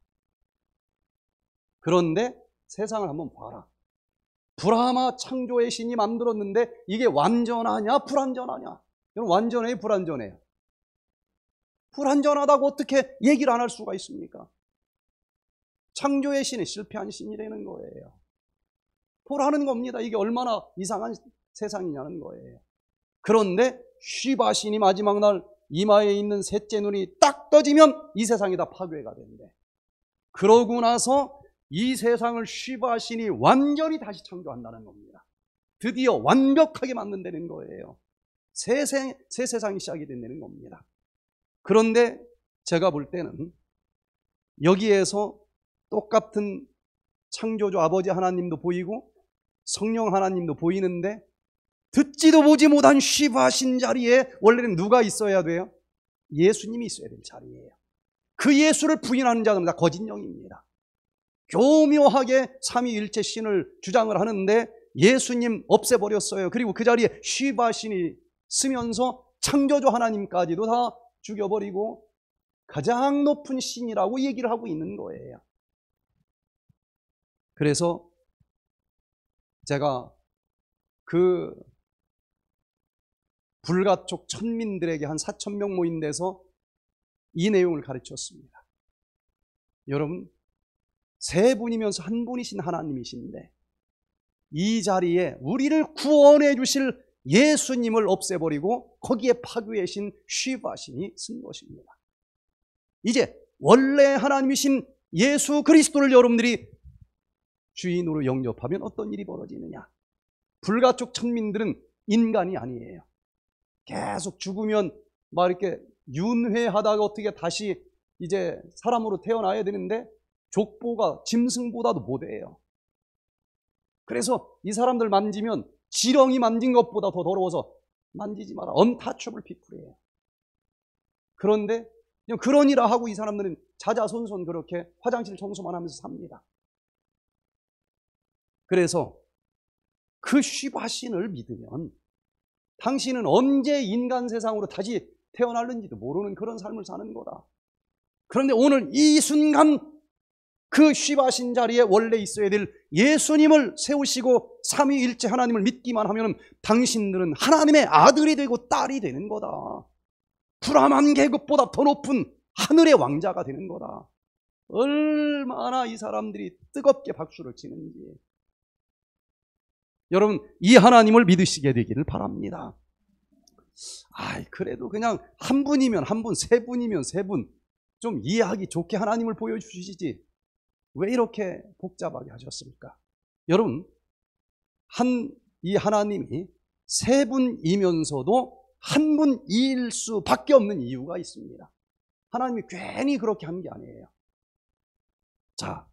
그런데 세상을 한번 봐라. 브라마 창조의 신이 만들었는데 이게 완전하냐 불완전하냐? 이건 완전해요 불완전해요? 불완전하다고 어떻게 얘기를 안 할 수가 있습니까? 창조의 신이 실패한 신이라는 거예요. 보라는 겁니다. 이게 얼마나 이상한 세상이냐는 거예요. 그런데 쉬바 신이 마지막 날 이마에 있는 셋째 눈이 딱 떠지면 이 세상이 다 파괴가 된대. 그러고 나서 이 세상을 쉬바하시니 완전히 다시 창조한다는 겁니다. 드디어 완벽하게 만든다는 거예요. 새, 세, 새 세상이 시작이 된다는 겁니다. 그런데 제가 볼 때는 여기에서 똑같은 창조주 아버지 하나님도 보이고 성령 하나님도 보이는데 듣지도 보지 못한 쉬바신 자리에 원래는 누가 있어야 돼요? 예수님이 있어야 될 자리예요. 그 예수를 부인하는 자들은 다 거짓 령입니다 교묘하게 삼위일체 신을 주장을 하는데 예수님 없애버렸어요. 그리고 그 자리에 쉬바신이 쓰면서 창조주 하나님까지도 다 죽여버리고 가장 높은 신이라고 얘기를 하고 있는 거예요. 그래서 제가 그 불가촉 천민들에게 한 4천 명 모인 데서 이 내용을 가르쳤습니다. 여러분 세 분이면서 한 분이신 하나님이신데 이 자리에 우리를 구원해 주실 예수님을 없애버리고 거기에 파괴해신 쉬바신이 쓴 것입니다. 이제 원래 하나님이신 예수 그리스도를 여러분들이 주인으로 영접하면 어떤 일이 벌어지느냐? 불가촉 천민들은 인간이 아니에요. 계속 죽으면 막 이렇게 윤회하다가 어떻게 다시 이제 사람으로 태어나야 되는데 족보가 짐승보다도 못해요. 그래서 이 사람들 만지면 지렁이 만진 것보다 더 더러워서 만지지 마라. 언타처블 피플이에요. 그런데 그냥 그러니라 하고 이 사람들은 자자손손 그렇게 화장실 청소만 하면서 삽니다. 그래서 그 쉬바신을 믿으면 당신은 언제 인간 세상으로 다시 태어날는지도 모르는 그런 삶을 사는 거다. 그런데 오늘 이 순간 그 쉬바신 자리에 원래 있어야 될 예수님을 세우시고 삼위일체 하나님을 믿기만 하면 당신들은 하나님의 아들이 되고 딸이 되는 거다. 불암한 계급보다 더 높은 하늘의 왕자가 되는 거다. 얼마나 이 사람들이 뜨겁게 박수를 치는지. 여러분, 이 하나님을 믿으시게 되기를 바랍니다. 아 그래도 그냥 한 분이면 한 분, 세 분이면 세 분. 좀 이해하기 좋게 하나님을 보여주시지. 왜 이렇게 복잡하게 하셨습니까? 여러분, 한, 이 하나님이 세 분이면서도 한 분일 수밖에 없는 이유가 있습니다. 하나님이 괜히 그렇게 한 게 아니에요. 자,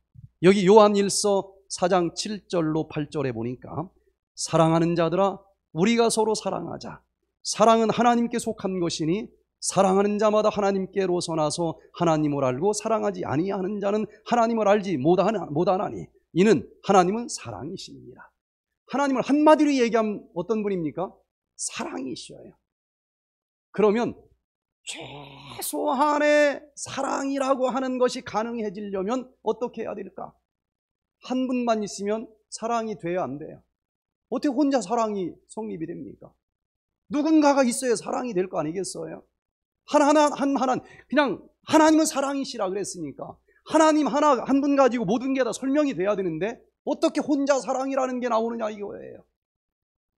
여기 요한일서 4장 7절로 8절에 보니까 사랑하는 자들아 우리가 서로 사랑하자. 사랑은 하나님께 속한 것이니 사랑하는 자마다 하나님께로서 나서 하나님을 알고 사랑하지 아니하는 자는 하나님을 알지 못하나니 이는 하나님은 사랑이십니다. 하나님을 한마디로 얘기하면 어떤 분입니까? 사랑이셔요. 그러면 최소한의 사랑이라고 하는 것이 가능해지려면 어떻게 해야 될까? 한 분만 있으면 사랑이 돼야 안 돼요. 어떻게 혼자 사랑이 성립이 됩니까? 누군가가 있어야 사랑이 될 거 아니겠어요? 하나하나 한 하나 그냥 하나님은 사랑이시라 그랬으니까 하나님 하나 한 분 가지고 모든 게 다 설명이 돼야 되는데 어떻게 혼자 사랑이라는 게 나오느냐 이거예요.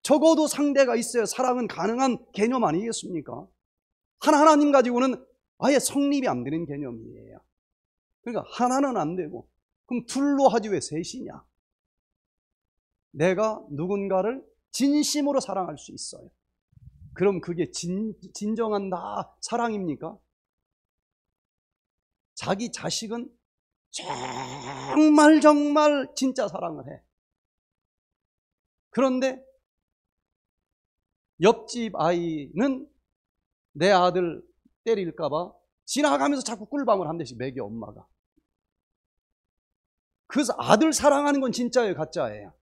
적어도 상대가 있어야 사랑은 가능한 개념 아니겠습니까? 하나 하나님 가지고는 아예 성립이 안 되는 개념이에요. 그러니까 하나는 안 되고 그럼 둘로 하지 왜 셋이냐? 내가 누군가를 진심으로 사랑할 수 있어요. 그럼 그게 진, 진정한 나 사랑입니까? 자기 자식은 정말 정말 진짜 사랑을 해. 그런데 옆집 아이는 내 아들 때릴까봐 지나가면서 자꾸 꿀밤을 한 대씩 먹여 엄마가. 그래서 아들 사랑하는 건 진짜예요, 가짜예요?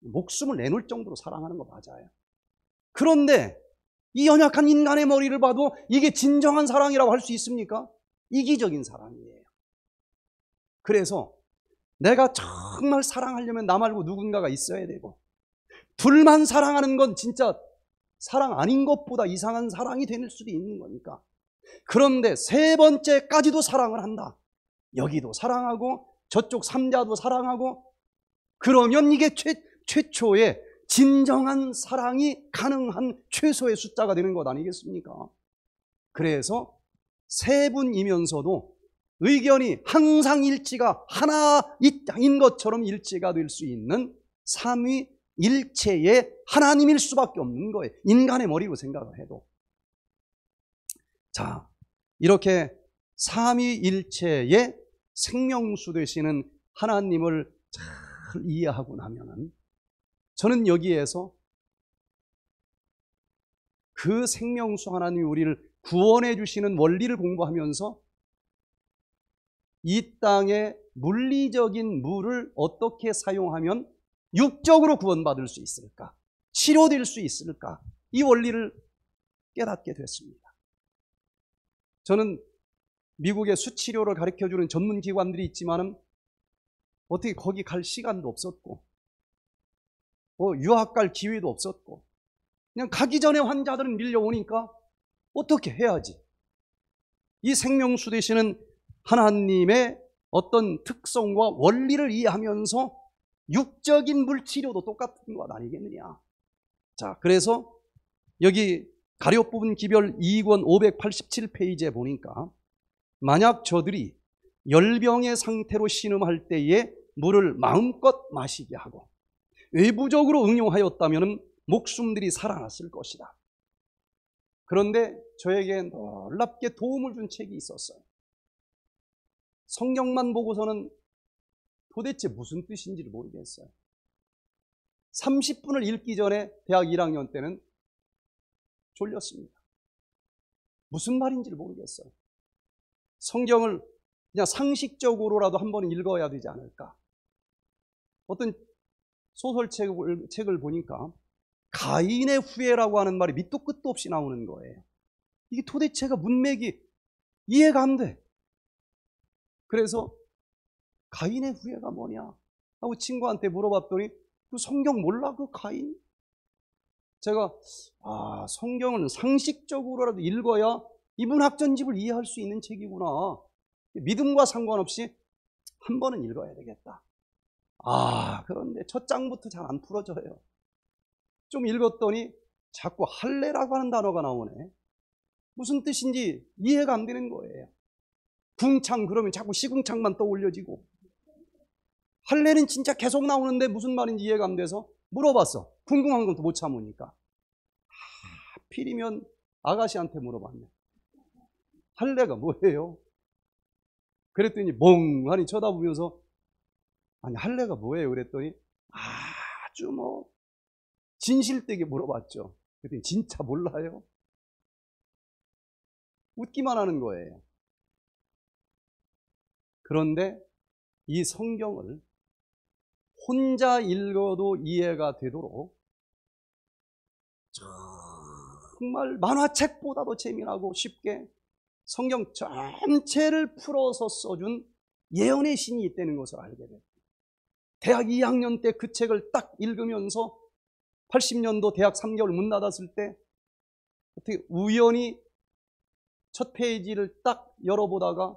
목숨을 내놓을 정도로 사랑하는 거 맞아요. 그런데 이 연약한 인간의 머리를 봐도 이게 진정한 사랑이라고 할 수 있습니까? 이기적인 사랑이에요. 그래서 내가 정말 사랑하려면 나 말고 누군가가 있어야 되고 둘만 사랑하는 건 진짜 사랑 아닌 것보다 이상한 사랑이 될 수도 있는 거니까. 그런데 세 번째까지도 사랑을 한다. 여기도 사랑하고 저쪽 삼자도 사랑하고 그러면 이게 최, 최초의 진정한 사랑이 가능한 최소의 숫자가 되는 것 아니겠습니까? 그래서 세 분이면서도 의견이 항상 일치가 하나인 것처럼 일치가 될 수 있는 삼위 일체의 하나님일 수밖에 없는 거예요. 인간의 머리로 생각을 해도. 자, 이렇게 삼위 일체의 생명수 되시는 하나님을 잘 이해하고 나면은 저는 여기에서 그 생명수 하나님이 우리를 구원해 주시는 원리를 공부하면서 이 땅의 물리적인 물을 어떻게 사용하면 육적으로 구원받을 수 있을까? 치료될 수 있을까? 이 원리를 깨닫게 됐습니다. 저는 미국의 수치료를 가르쳐주는 전문기관들이 있지만은 어떻게 거기 갈 시간도 없었고 뭐 유학 갈 기회도 없었고 그냥 가기 전에 환자들은 밀려오니까 어떻게 해야지? 이 생명수 되시는 하나님의 어떤 특성과 원리를 이해하면서 육적인 물치료도 똑같은 것 아니겠느냐. 자, 그래서 여기 가려 부분 기별 2권 587페이지에 보니까 만약 저들이 열병의 상태로 신음할 때에 물을 마음껏 마시게 하고 외부적으로 응용하였다면 목숨들이 살아났을 것이다. 그런데 저에게 놀랍게 도움을 준 책이 있었어요. 성경만 보고서는 도대체 무슨 뜻인지를 모르겠어요. 30분을 읽기 전에 대학 1학년 때는 졸렸습니다. 무슨 말인지를 모르겠어요. 성경을 그냥 상식적으로라도 한 번 읽어야 되지 않을까. 어떤 소설책을 책을 보니까 가인의 후예라고 하는 말이 밑도 끝도 없이 나오는 거예요. 이게 도대체가 문맥이 이해가 안 돼. 그래서 가인의 후예가 뭐냐 하고 친구한테 물어봤더니 그 성경 몰라 그 가인? 제가 아성경은 상식적으로라도 읽어야 이문학전집을 이해할 수 있는 책이구나. 믿음과 상관없이 한 번은 읽어야 되겠다. 아, 그런데 첫 장부터 잘 안 풀어져요. 좀 읽었더니 자꾸 할례라고 하는 단어가 나오네. 무슨 뜻인지 이해가 안 되는 거예요. 궁창 그러면 자꾸 시궁창만 떠올려지고 할례는 진짜 계속 나오는데 무슨 말인지 이해가 안 돼서 물어봤어. 궁금한 것도 못 참으니까. 하필이면 아, 아가씨한테 물어봤네. 할례가 뭐예요? 그랬더니 멍하니 쳐다보면서 아니 할례가 뭐예요? 그랬더니 아주 뭐 진실되게 물어봤죠. 그랬더니 진짜 몰라요? 웃기만 하는 거예요. 그런데 이 성경을 혼자 읽어도 이해가 되도록 정말 만화책보다도 재미나고 쉽게 성경 전체를 풀어서 써준 예언의 신이 있다는 것을 알게 돼요. 대학 2학년 때 그 책을 딱 읽으면서 80년도 대학 3개월 문 닫았을 때 어떻게 우연히 첫 페이지를 딱 열어보다가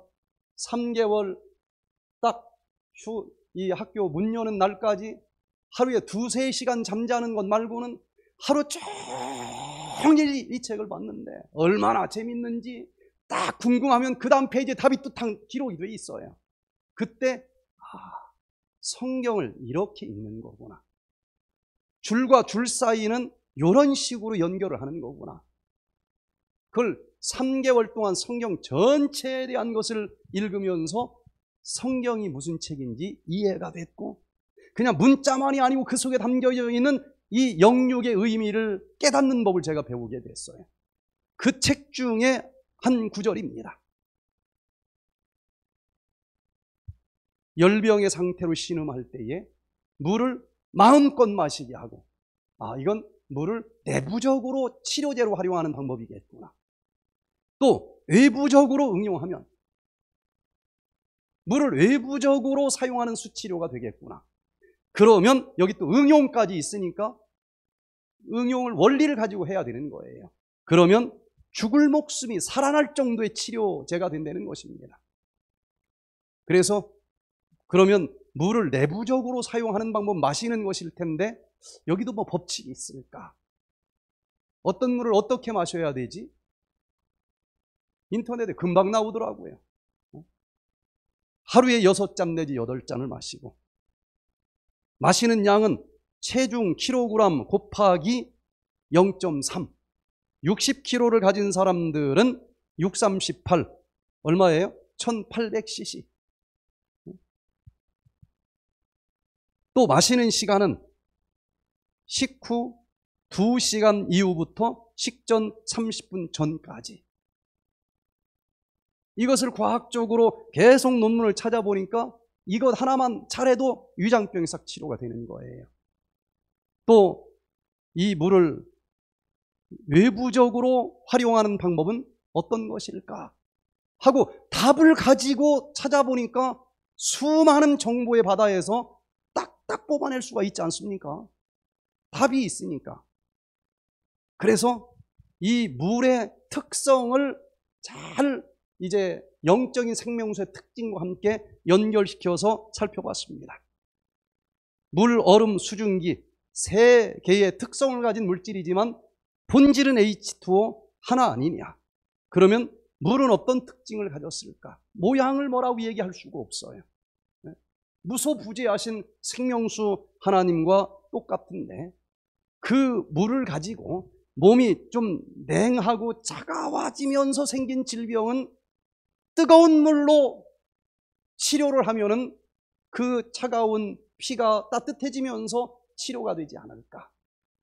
3개월 딱 휴, 이 학교 문 여는 날까지 하루에 두세 시간 잠자는 것 말고는 하루 종일 이 책을 봤는데 얼마나 재밌는지 딱 궁금하면 그 다음 페이지에 답이 뚜탕 기록이 돼 있어요. 그때, 아, 성경을 이렇게 읽는 거구나. 줄과 줄 사이는 이런 식으로 연결을 하는 거구나. 그걸 3개월 동안 성경 전체에 대한 것을 읽으면서 성경이 무슨 책인지 이해가 됐고 그냥 문자만이 아니고 그 속에 담겨져 있는 이 영육의 의미를 깨닫는 법을 제가 배우게 됐어요. 그 책 중에 한 구절입니다. 열병의 상태로 신음할 때에 물을 마음껏 마시게 하고 아 이건 물을 내부적으로 치료제로 활용하는 방법이겠구나. 또 외부적으로 응용하면 물을 외부적으로 사용하는 수치료가 되겠구나. 그러면 여기 또 응용까지 있으니까 응용을 원리를 가지고 해야 되는 거예요. 그러면 죽을 목숨이 살아날 정도의 치료제가 된다는 것입니다. 그래서 그러면 물을 내부적으로 사용하는 방법 마시는 것일 텐데 여기도 뭐 법칙이 있을까 어떤 물을 어떻게 마셔야 되지? 인터넷에 금방 나오더라고요. 어? 하루에 6잔 내지 8잔을 마시고 마시는 양은 체중 킬로그램 곱하기 0.3 60kg를 가진 사람들은 638 얼마예요? 1800cc 또 마시는 시간은 식후 2시간 이후부터 식전 30분 전까지. 이것을 과학적으로 계속 논문을 찾아보니까 이것 하나만 잘해도 위장병이 싹 치료가 되는 거예요. 또 이 물을 외부적으로 활용하는 방법은 어떤 것일까? 하고 답을 가지고 찾아보니까 수많은 정보의 바다에서 딱 뽑아낼 수가 있지 않습니까? 밥이 있으니까. 그래서 이 물의 특성을 잘 이제 영적인 생명수의 특징과 함께 연결시켜서 살펴봤습니다. 물, 얼음, 수증기 세 개의 특성을 가진 물질이지만 본질은 H2O 하나 아니냐. 그러면 물은 어떤 특징을 가졌을까? 모양을 뭐라고 얘기할 수가 없어요. 무소부재하신 생명수 하나님과 똑같은데 그 물을 가지고 몸이 좀 냉하고 차가워지면서 생긴 질병은 뜨거운 물로 치료를 하면은 그 차가운 피가 따뜻해지면서 치료가 되지 않을까.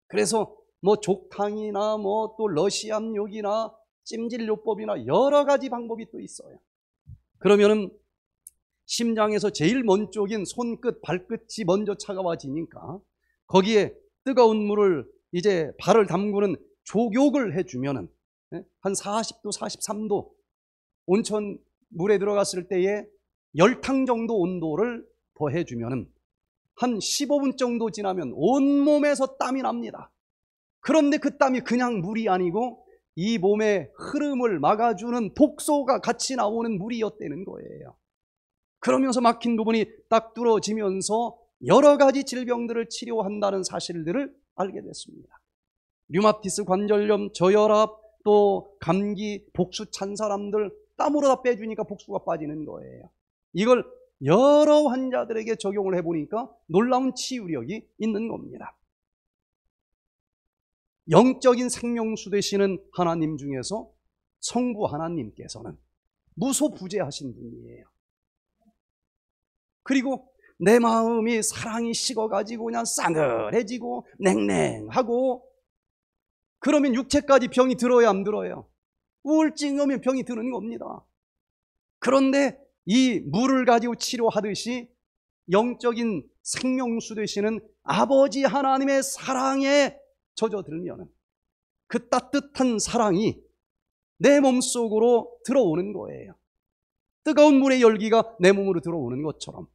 그래서 뭐 족탕이나 뭐 또러시안욕이나 찜질요법이나 여러 가지 방법이 또 있어요. 그러면은 심장에서 제일 먼 쪽인 손끝, 발끝이 먼저 차가워지니까 거기에 뜨거운 물을 이제 발을 담그는 족욕을 해주면은 예, 한 40도, 43도 온천 물에 들어갔을 때에 열탕 정도 온도를 더해주면은 한 15분 정도 지나면 온몸에서 땀이 납니다. 그런데 그 땀이 그냥 물이 아니고 이 몸의 흐름을 막아주는 독소가 같이 나오는 물이었다는 거예요. 그러면서 막힌 부분이 딱 뚫어지면서 여러 가지 질병들을 치료한다는 사실들을 알게 됐습니다. 류마티스 관절염, 저혈압, 또 감기, 복수 찬 사람들 땀으로 다 빼주니까 복수가 빠지는 거예요. 이걸 여러 환자들에게 적용을 해보니까 놀라운 치유력이 있는 겁니다. 영적인 생명수 되시는 하나님 중에서 성부 하나님께서는 무소부재하신 분이에요. 그리고 내 마음이 사랑이 식어가지고 그냥 싸늘해지고 냉랭하고 그러면 육체까지 병이 들어야 안 들어요. 우울증 이 오면 병이 드는 겁니다. 그런데 이 물을 가지고 치료하듯이 영적인 생명수 되시는 아버지 하나님의 사랑에 젖어들면 그 따뜻한 사랑이 내 몸속으로 들어오는 거예요. 뜨거운 물의 열기가 내 몸으로 들어오는 것처럼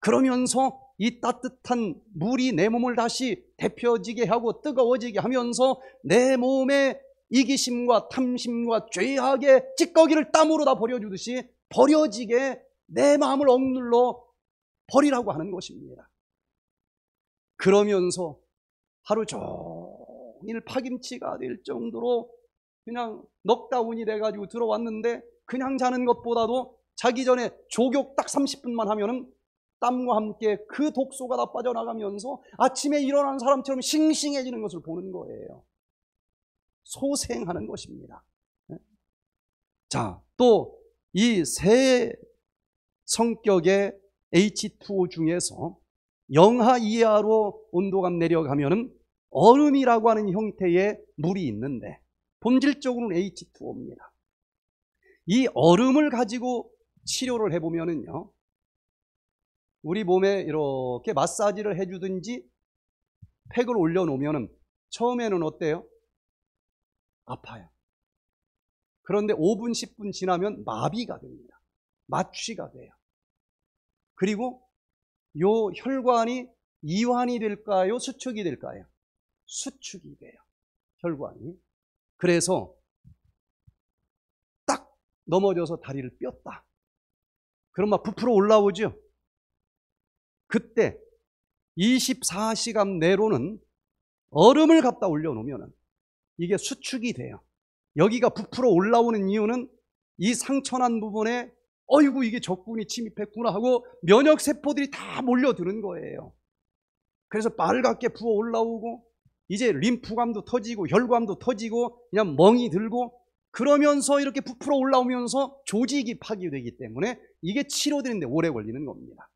그러면서 이 따뜻한 물이 내 몸을 다시 데펴지게 하고 뜨거워지게 하면서 내 몸에 이기심과 탐심과 죄악의 찌꺼기를 땀으로 다 버려주듯이 버려지게 내 마음을 억눌러 버리라고 하는 것입니다. 그러면서 하루 종일 파김치가 될 정도로 그냥 넉다운이 돼가지고 들어왔는데 그냥 자는 것보다도 자기 전에 조격딱 30분만 하면은 땀과 함께 그 독소가 다 빠져나가면서 아침에 일어나는 사람처럼 싱싱해지는 것을 보는 거예요. 소생하는 것입니다. 네? 자, 또 이 세 성격의 H2O 중에서 영하 이하로 온도가 내려가면 얼음이라고 하는 형태의 물이 있는데 본질적으로는 H2O입니다. 이 얼음을 가지고 치료를 해보면은요, 우리 몸에 이렇게 마사지를 해주든지 팩을 올려놓으면 처음에는 어때요? 아파요. 그런데 5분, 10분 지나면 마비가 됩니다. 마취가 돼요. 그리고 요 혈관이 이완이 될까요? 수축이 될까요? 수축이 돼요. 혈관이. 그래서 딱 넘어져서 다리를 뼈다. 그럼 막 부풀어 올라오죠? 그때 24시간 내로는 얼음을 갖다 올려놓으면 이게 수축이 돼요. 여기가 부풀어 올라오는 이유는 이 상처난 부분에 어이구 이게 적군이 침입했구나 하고 면역 세포들이 다 몰려드는 거예요. 그래서 빨갛게 부어 올라오고 이제 림프감도 터지고 혈관도 터지고 그냥 멍이 들고 그러면서 이렇게 부풀어 올라오면서 조직이 파괴되기 때문에 이게 치료되는데 오래 걸리는 겁니다.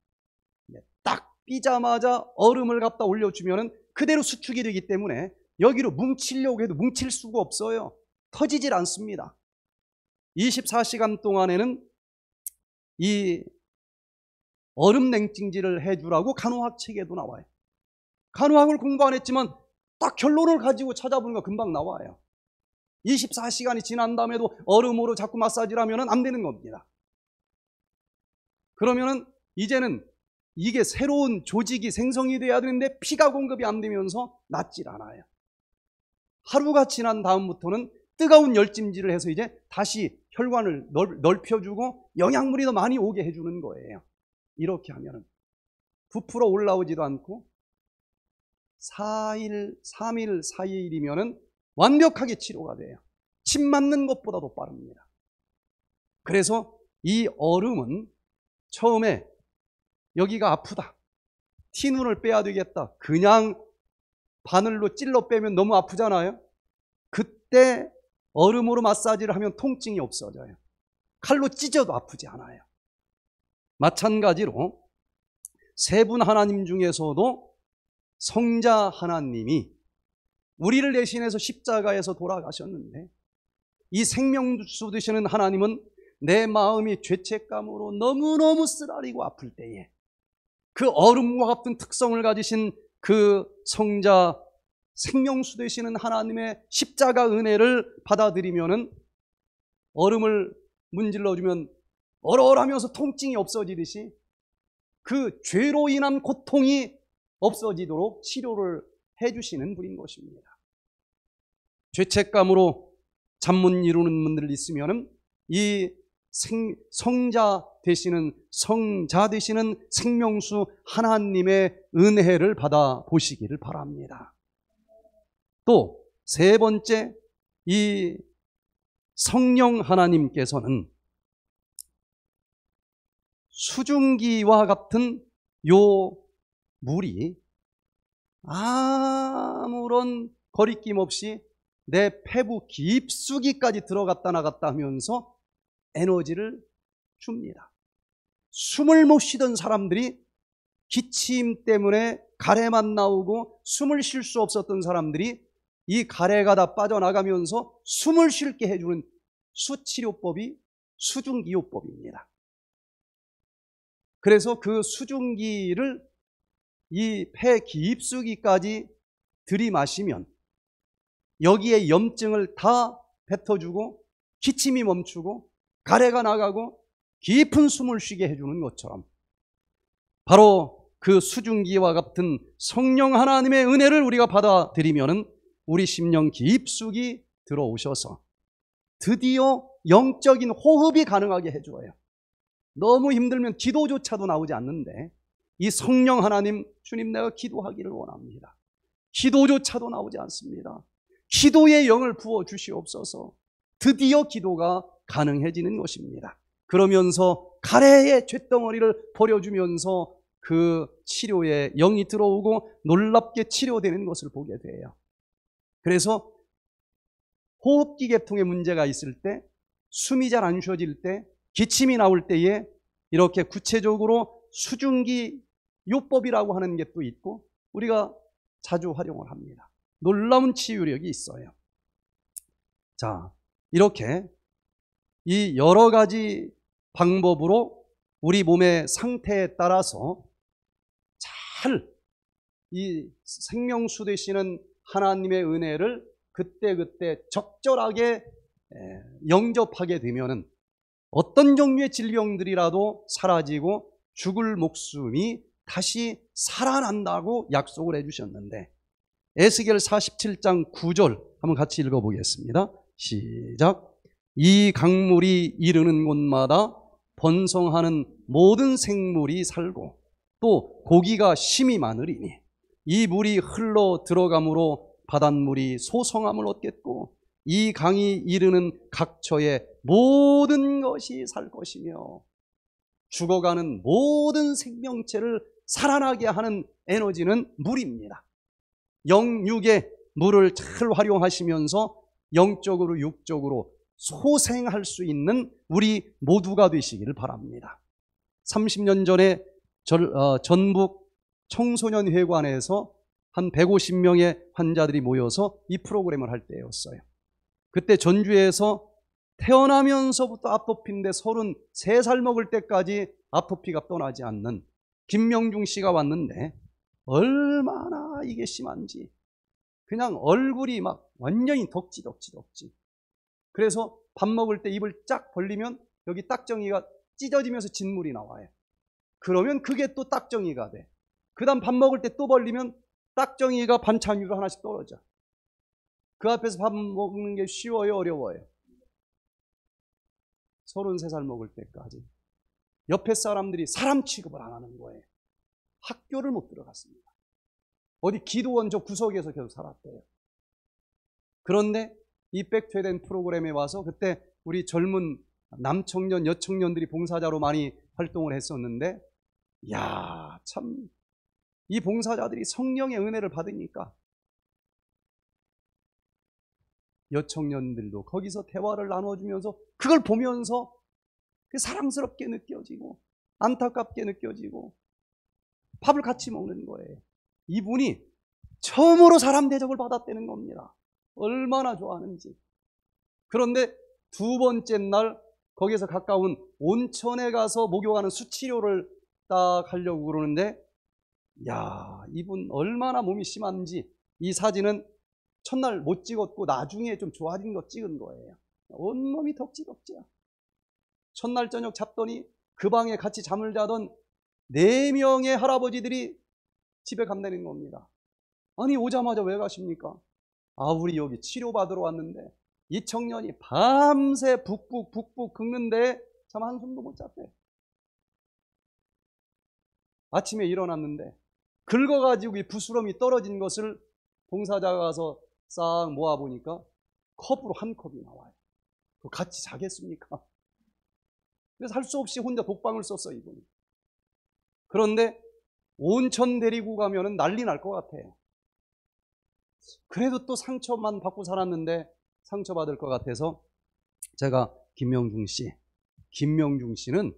네, 딱 삐자마자 얼음을 갖다 올려주면 그대로 수축이 되기 때문에 여기로 뭉치려고 해도 뭉칠 수가 없어요. 터지질 않습니다. 24시간 동안에는 이 얼음 냉찜질을 해주라고 간호학 책에도 나와요. 간호학을 공부 안 했지만 딱 결론을 가지고 찾아보는 거 금방 나와요. 24시간이 지난 다음에도 얼음으로 자꾸 마사지를 하면 안 되는 겁니다. 그러면은 이제는 이게 새로운 조직이 생성이 돼야 되는데 피가 공급이 안 되면서 낫질 않아요. 하루가 지난 다음부터는 뜨거운 열찜질을 해서 이제 다시 혈관을 넓, 혀주고 영양분이 더 많이 오게 해주는 거예요. 이렇게 하면 부풀어 올라오지도 않고 4일, 3일, 4일이면 완벽하게 치료가 돼요. 침 맞는 것보다도 빠릅니다. 그래서 이 얼음은 처음에 여기가 아프다. 티눈을 빼야 되겠다. 그냥 바늘로 찔러 빼면 너무 아프잖아요. 그때 얼음으로 마사지를 하면 통증이 없어져요. 칼로 찢어도 아프지 않아요. 마찬가지로 세 분 하나님 중에서도 성자 하나님이 우리를 대신해서 십자가에서 돌아가셨는데 이 생명수 주 되시는 하나님은 내 마음이 죄책감으로 너무너무 쓰라리고 아플 때에 그 얼음과 같은 특성을 가지신 그 성자 생명수 되시는 하나님의 십자가 은혜를 받아들이면 얼음을 문질러주면 얼얼하면서 통증이 없어지듯이 그 죄로 인한 고통이 없어지도록 치료를 해주시는 분인 것입니다. 죄책감으로 잠 못 이루는 분들 있으면이 생, 성자 되시는 성자 되시는 생명수 하나님의 은혜를 받아 보시기를 바랍니다. 또 세 번째 이 성령 하나님께서는 수증기와 같은 요 물이 아무런 거리낌 없이 내 폐부 깊숙이까지 들어갔다 나갔다 하면서 에너지를 줍니다. 숨을 못 쉬던 사람들이 기침 때문에 가래만 나오고 숨을 쉴 수 없었던 사람들이 이 가래가 다 빠져나가면서 숨을 쉴게 해주는 수치료법이 수증기요법입니다. 그래서 그 수증기를 이폐 깊숙이까지 들이마시면 여기에 염증을 다 뱉어주고 기침이 멈추고 가래가 나가고 깊은 숨을 쉬게 해주는 것처럼 바로 그 수증기와 같은 성령 하나님의 은혜를 우리가 받아들이면 우리 심령 깊숙이 들어오셔서 드디어 영적인 호흡이 가능하게 해줘요. 너무 힘들면 기도조차도 나오지 않는데 이 성령 하나님 주님 내가 기도하기를 원합니다. 기도조차도 나오지 않습니다. 기도의 영을 부어 주시옵소서. 드디어 기도가 가능해지는 것입니다. 그러면서 가래의 죄덩어리를 버려주면서 그 치료에 영이 들어오고 놀랍게 치료되는 것을 보게 돼요. 그래서 호흡기 계통에 문제가 있을 때, 숨이 잘 안 쉬어질 때, 기침이 나올 때에 이렇게 구체적으로 수증기 요법이라고 하는 게 또 있고 우리가 자주 활용을 합니다. 놀라운 치유력이 있어요. 자, 이렇게 이 여러 가지 방법으로 우리 몸의 상태에 따라서 잘 이 생명수 되시는 하나님의 은혜를 그때그때 적절하게 영접하게 되면은 어떤 종류의 질병들이라도 사라지고 죽을 목숨이 다시 살아난다고 약속을 해주셨는데 에스겔 47장 9절 한번 같이 읽어보겠습니다. 시작. 이 강물이 이르는 곳마다 번성하는 모든 생물이 살고 또 고기가 심히 많으리니 이 물이 흘러 들어감으로 바닷물이 소성함을 얻겠고 이 강이 이르는 각처에 모든 것이 살 것이며 죽어가는 모든 생명체를 살아나게 하는 에너지는 물입니다. 영육의 물을 잘 활용하시면서 영적으로 육적으로 소생할 수 있는 우리 모두가 되시기를 바랍니다. 30년 전에 절, 어, 전북 청소년회관에서 한 150명의 환자들이 모여서 이 프로그램을 할 때였어요. 그때 전주에서 태어나면서부터 아토피인데 33살 먹을 때까지 아토피가 떠나지 않는 김명중 씨가 왔는데 얼마나 이게 심한지 그냥 얼굴이 막 완전히 덕지덕지덕지 덕지 덕지. 그래서 밥 먹을 때 입을 쫙 벌리면 여기 딱정이가 찢어지면서 진물이 나와요. 그러면 그게 또 딱정이가 돼. 그 다음 밥 먹을 때 또 벌리면 딱정이가 반찬 위로 하나씩 떨어져. 그 앞에서 밥 먹는 게 쉬워요, 어려워요? 33살 먹을 때까지. 옆에 사람들이 사람 취급을 안 하는 거예요. 학교를 못 들어갔습니다. 어디 기도원 저 구석에서 계속 살았대요. 그런데 이백퇴된 프로그램에 와서 그때 우리 젊은 남청년, 여청년들이 봉사자로 많이 활동을 했었는데, 야 참, 이 봉사자들이 성령의 은혜를 받으니까 여청년들도 거기서 대화를 나눠주면서 그걸 보면서 그 사랑스럽게 느껴지고 안타깝게 느껴지고 밥을 같이 먹는 거예요. 이분이 처음으로 사람 대접을 받았다는 겁니다. 얼마나 좋아하는지. 그런데 두 번째 날 거기에서 가까운 온천에 가서 목욕하는 수치료를 딱 하려고 그러는데 야 이분 얼마나 몸이 심한지 이 사진은 첫날 못 찍었고 나중에 좀 좋아진 거 찍은 거예요. 온몸이 덕지덕지야. 첫날 저녁 잡더니 그 방에 같이 잠을 자던 네 명의 할아버지들이 집에 감내는 겁니다. 아니 오자마자 왜 가십니까? 아, 우리 여기 치료받으러 왔는데 이 청년이 밤새 북북 북북 긁는데 참 한숨도 못 잤대. 아침에 일어났는데 긁어가지고 이 부스럼이 떨어진 것을 봉사자가 가서 싹 모아보니까 컵으로 한 컵이 나와요. 그 같이 자겠습니까? 그래서 할 수 없이 혼자 독방을 썼어, 이분이. 그런데 온천 데리고 가면 난리 날 것 같아요. 그래도 또 상처만 받고 살았는데 상처받을 것 같아서 제가 김명중 씨, 김명중 씨는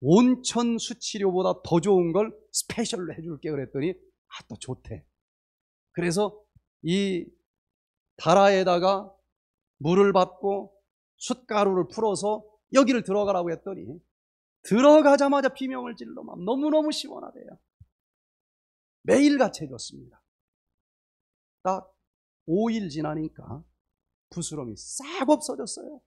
온천 수치료보다 더 좋은 걸 스페셜로 해줄게 그랬더니 아, 또 좋대. 그래서 이 다라에다가 물을 받고 숯가루를 풀어서 여기를 들어가라고 했더니 들어가자마자 비명을 질러 막 너무너무 시원하대요. 매일같이 해줬습니다. 딱 5일 지나니까 부스럼이 싹 없어졌어요.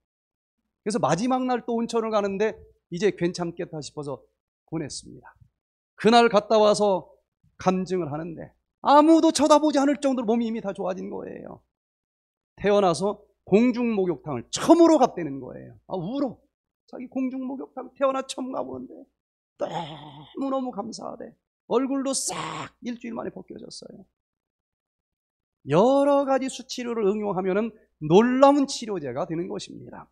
그래서 마지막 날 또 온천을 가는데 이제 괜찮겠다 싶어서 보냈습니다. 그날 갔다 와서 감증을 하는데 아무도 쳐다보지 않을 정도로 몸이 이미 다 좋아진 거예요. 태어나서 공중 목욕탕을 처음으로 갔다는 거예요. 아, 울어. 자기 공중 목욕탕 태어나 처음 가보는데 너무너무 감사하대. 얼굴도 싹 일주일 만에 벗겨졌어요. 여러 가지 수치료를 응용하면 놀라운 치료제가 되는 것입니다.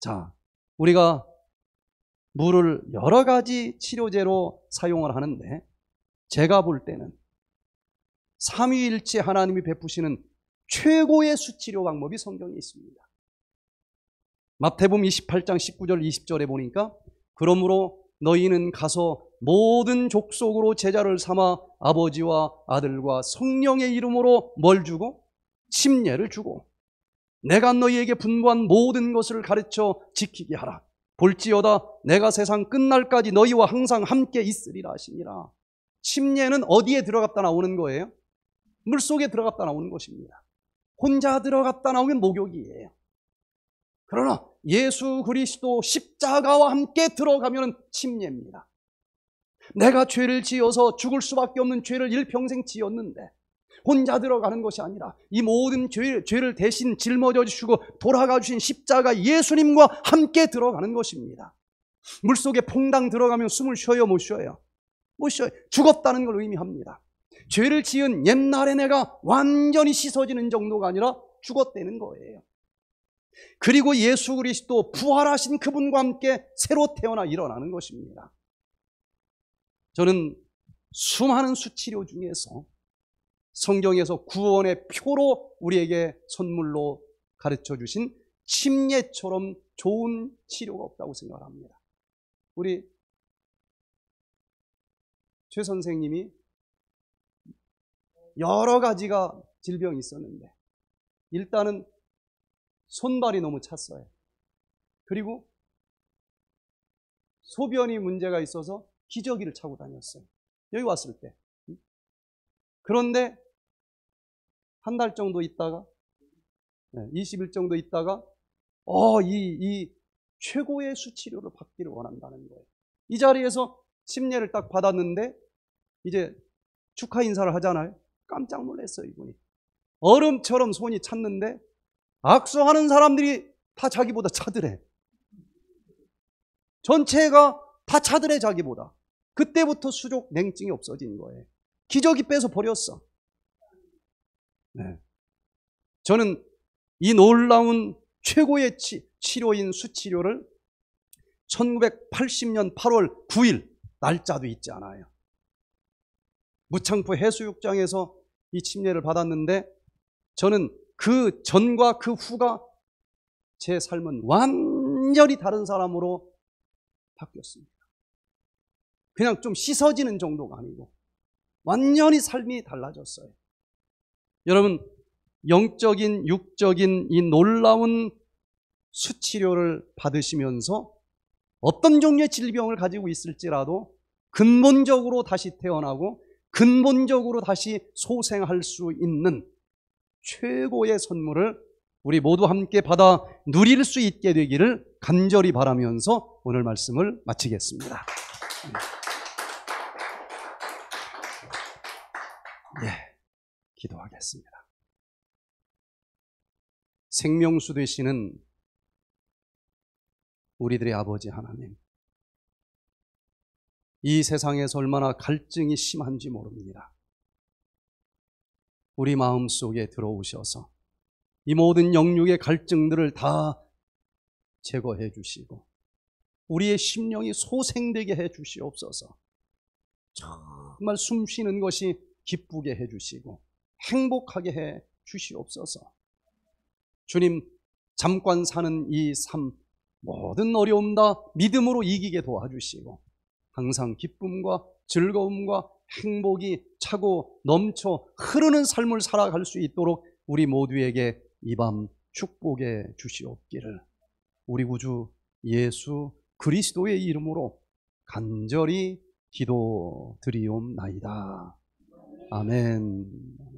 자, 우리가 물을 여러 가지 치료제로 사용을 하는데 제가 볼 때는 삼위일체 하나님이 베푸시는 최고의 수치료 방법이 성경에 있습니다. 마태복음 28장 19절 20절에 보니까 그러므로 너희는 가서 모든 족속으로 제자를 삼아 아버지와 아들과 성령의 이름으로 뭘 주고? 침례를 주고 내가 너희에게 분부한 모든 것을 가르쳐 지키게 하라. 볼지어다 내가 세상 끝날까지 너희와 항상 함께 있으리라 하시니라. 침례는 어디에 들어갔다 나오는 거예요? 물속에 들어갔다 나오는 것입니다. 혼자 들어갔다 나오면 목욕이에요. 그러나 예수 그리스도 십자가와 함께 들어가면 침례입니다. 내가 죄를 지어서 죽을 수밖에 없는 죄를 일평생 지었는데 혼자 들어가는 것이 아니라 이 모든 죄, 죄를 대신 짊어져 주시고 돌아가 주신 십자가 예수님과 함께 들어가는 것입니다. 물속에 퐁당 들어가면 숨을 쉬어요 못 쉬어요? 못 쉬어요. 죽었다는 걸 의미합니다. 죄를 지은 옛날의 내가 완전히 씻어지는 정도가 아니라 죽었다는 거예요. 그리고 예수 그리스도 부활하신 그분과 함께 새로 태어나 일어나는 것입니다. 저는 수많은 수치료 중에서 성경에서 구원의 표로 우리에게 선물로 가르쳐 주신 침례처럼 좋은 치료가 없다고 생각합니다. 우리 최 선생님이 여러 가지가 질병이 있었는데 일단은 손발이 너무 찼어요. 그리고 소변이 문제가 있어서 기저귀를 차고 다녔어요. 여기 왔을 때. 그런데 한 달 정도 있다가 20일 정도 있다가 어, 이, 이 최고의 수치료를 받기를 원한다는 거예요. 이 자리에서 침례를 딱 받았는데 이제 축하 인사를 하잖아요. 깜짝 놀랐어요, 이분이. 얼음처럼 손이 찼는데 악수하는 사람들이 다 자기보다 차더래. 전체가 다 차더래, 자기보다. 그때부터 수족 냉증이 없어진 거예요. 기저귀 빼서 버렸어. 네. 저는 이 놀라운 최고의 치, 치료인 수치료를 1980년 8월 9일 날짜도 있지 않아요. 무창포 해수욕장에서 이 침례를 받았는데 저는 그 전과 그 후가 제 삶은 완전히 다른 사람으로 바뀌었습니다. 그냥 좀 씻어지는 정도가 아니고 완전히 삶이 달라졌어요. 여러분, 영적인, 육적인 이 놀라운 수치료를 받으시면서 어떤 종류의 질병을 가지고 있을지라도 근본적으로 다시 태어나고 근본적으로 다시 소생할 수 있는 최고의 선물을 우리 모두 함께 받아 누릴 수 있게 되기를 간절히 바라면서 오늘 말씀을 마치겠습니다. 예, 기도하겠습니다. 생명수 되시는 우리들의 아버지 하나님. 이 세상에서 얼마나 갈증이 심한지 모릅니다. 우리 마음 속에 들어오셔서 이 모든 영육의 갈증들을 다 제거해 주시고 우리의 심령이 소생되게 해 주시옵소서. 정말 숨 쉬는 것이 기쁘게 해주시고 행복하게 해 주시옵소서. 주님, 잠깐 사는 이 삶, 모든 어려움 다 믿음으로 이기게 도와주시고, 항상 기쁨과 즐거움과 행복이 차고 넘쳐 흐르는 삶을 살아갈 수 있도록 우리 모두에게 이 밤 축복해 주시옵기를 우리 구주 예수 그리스도의 이름으로 간절히 기도드리옵나이다. 아멘.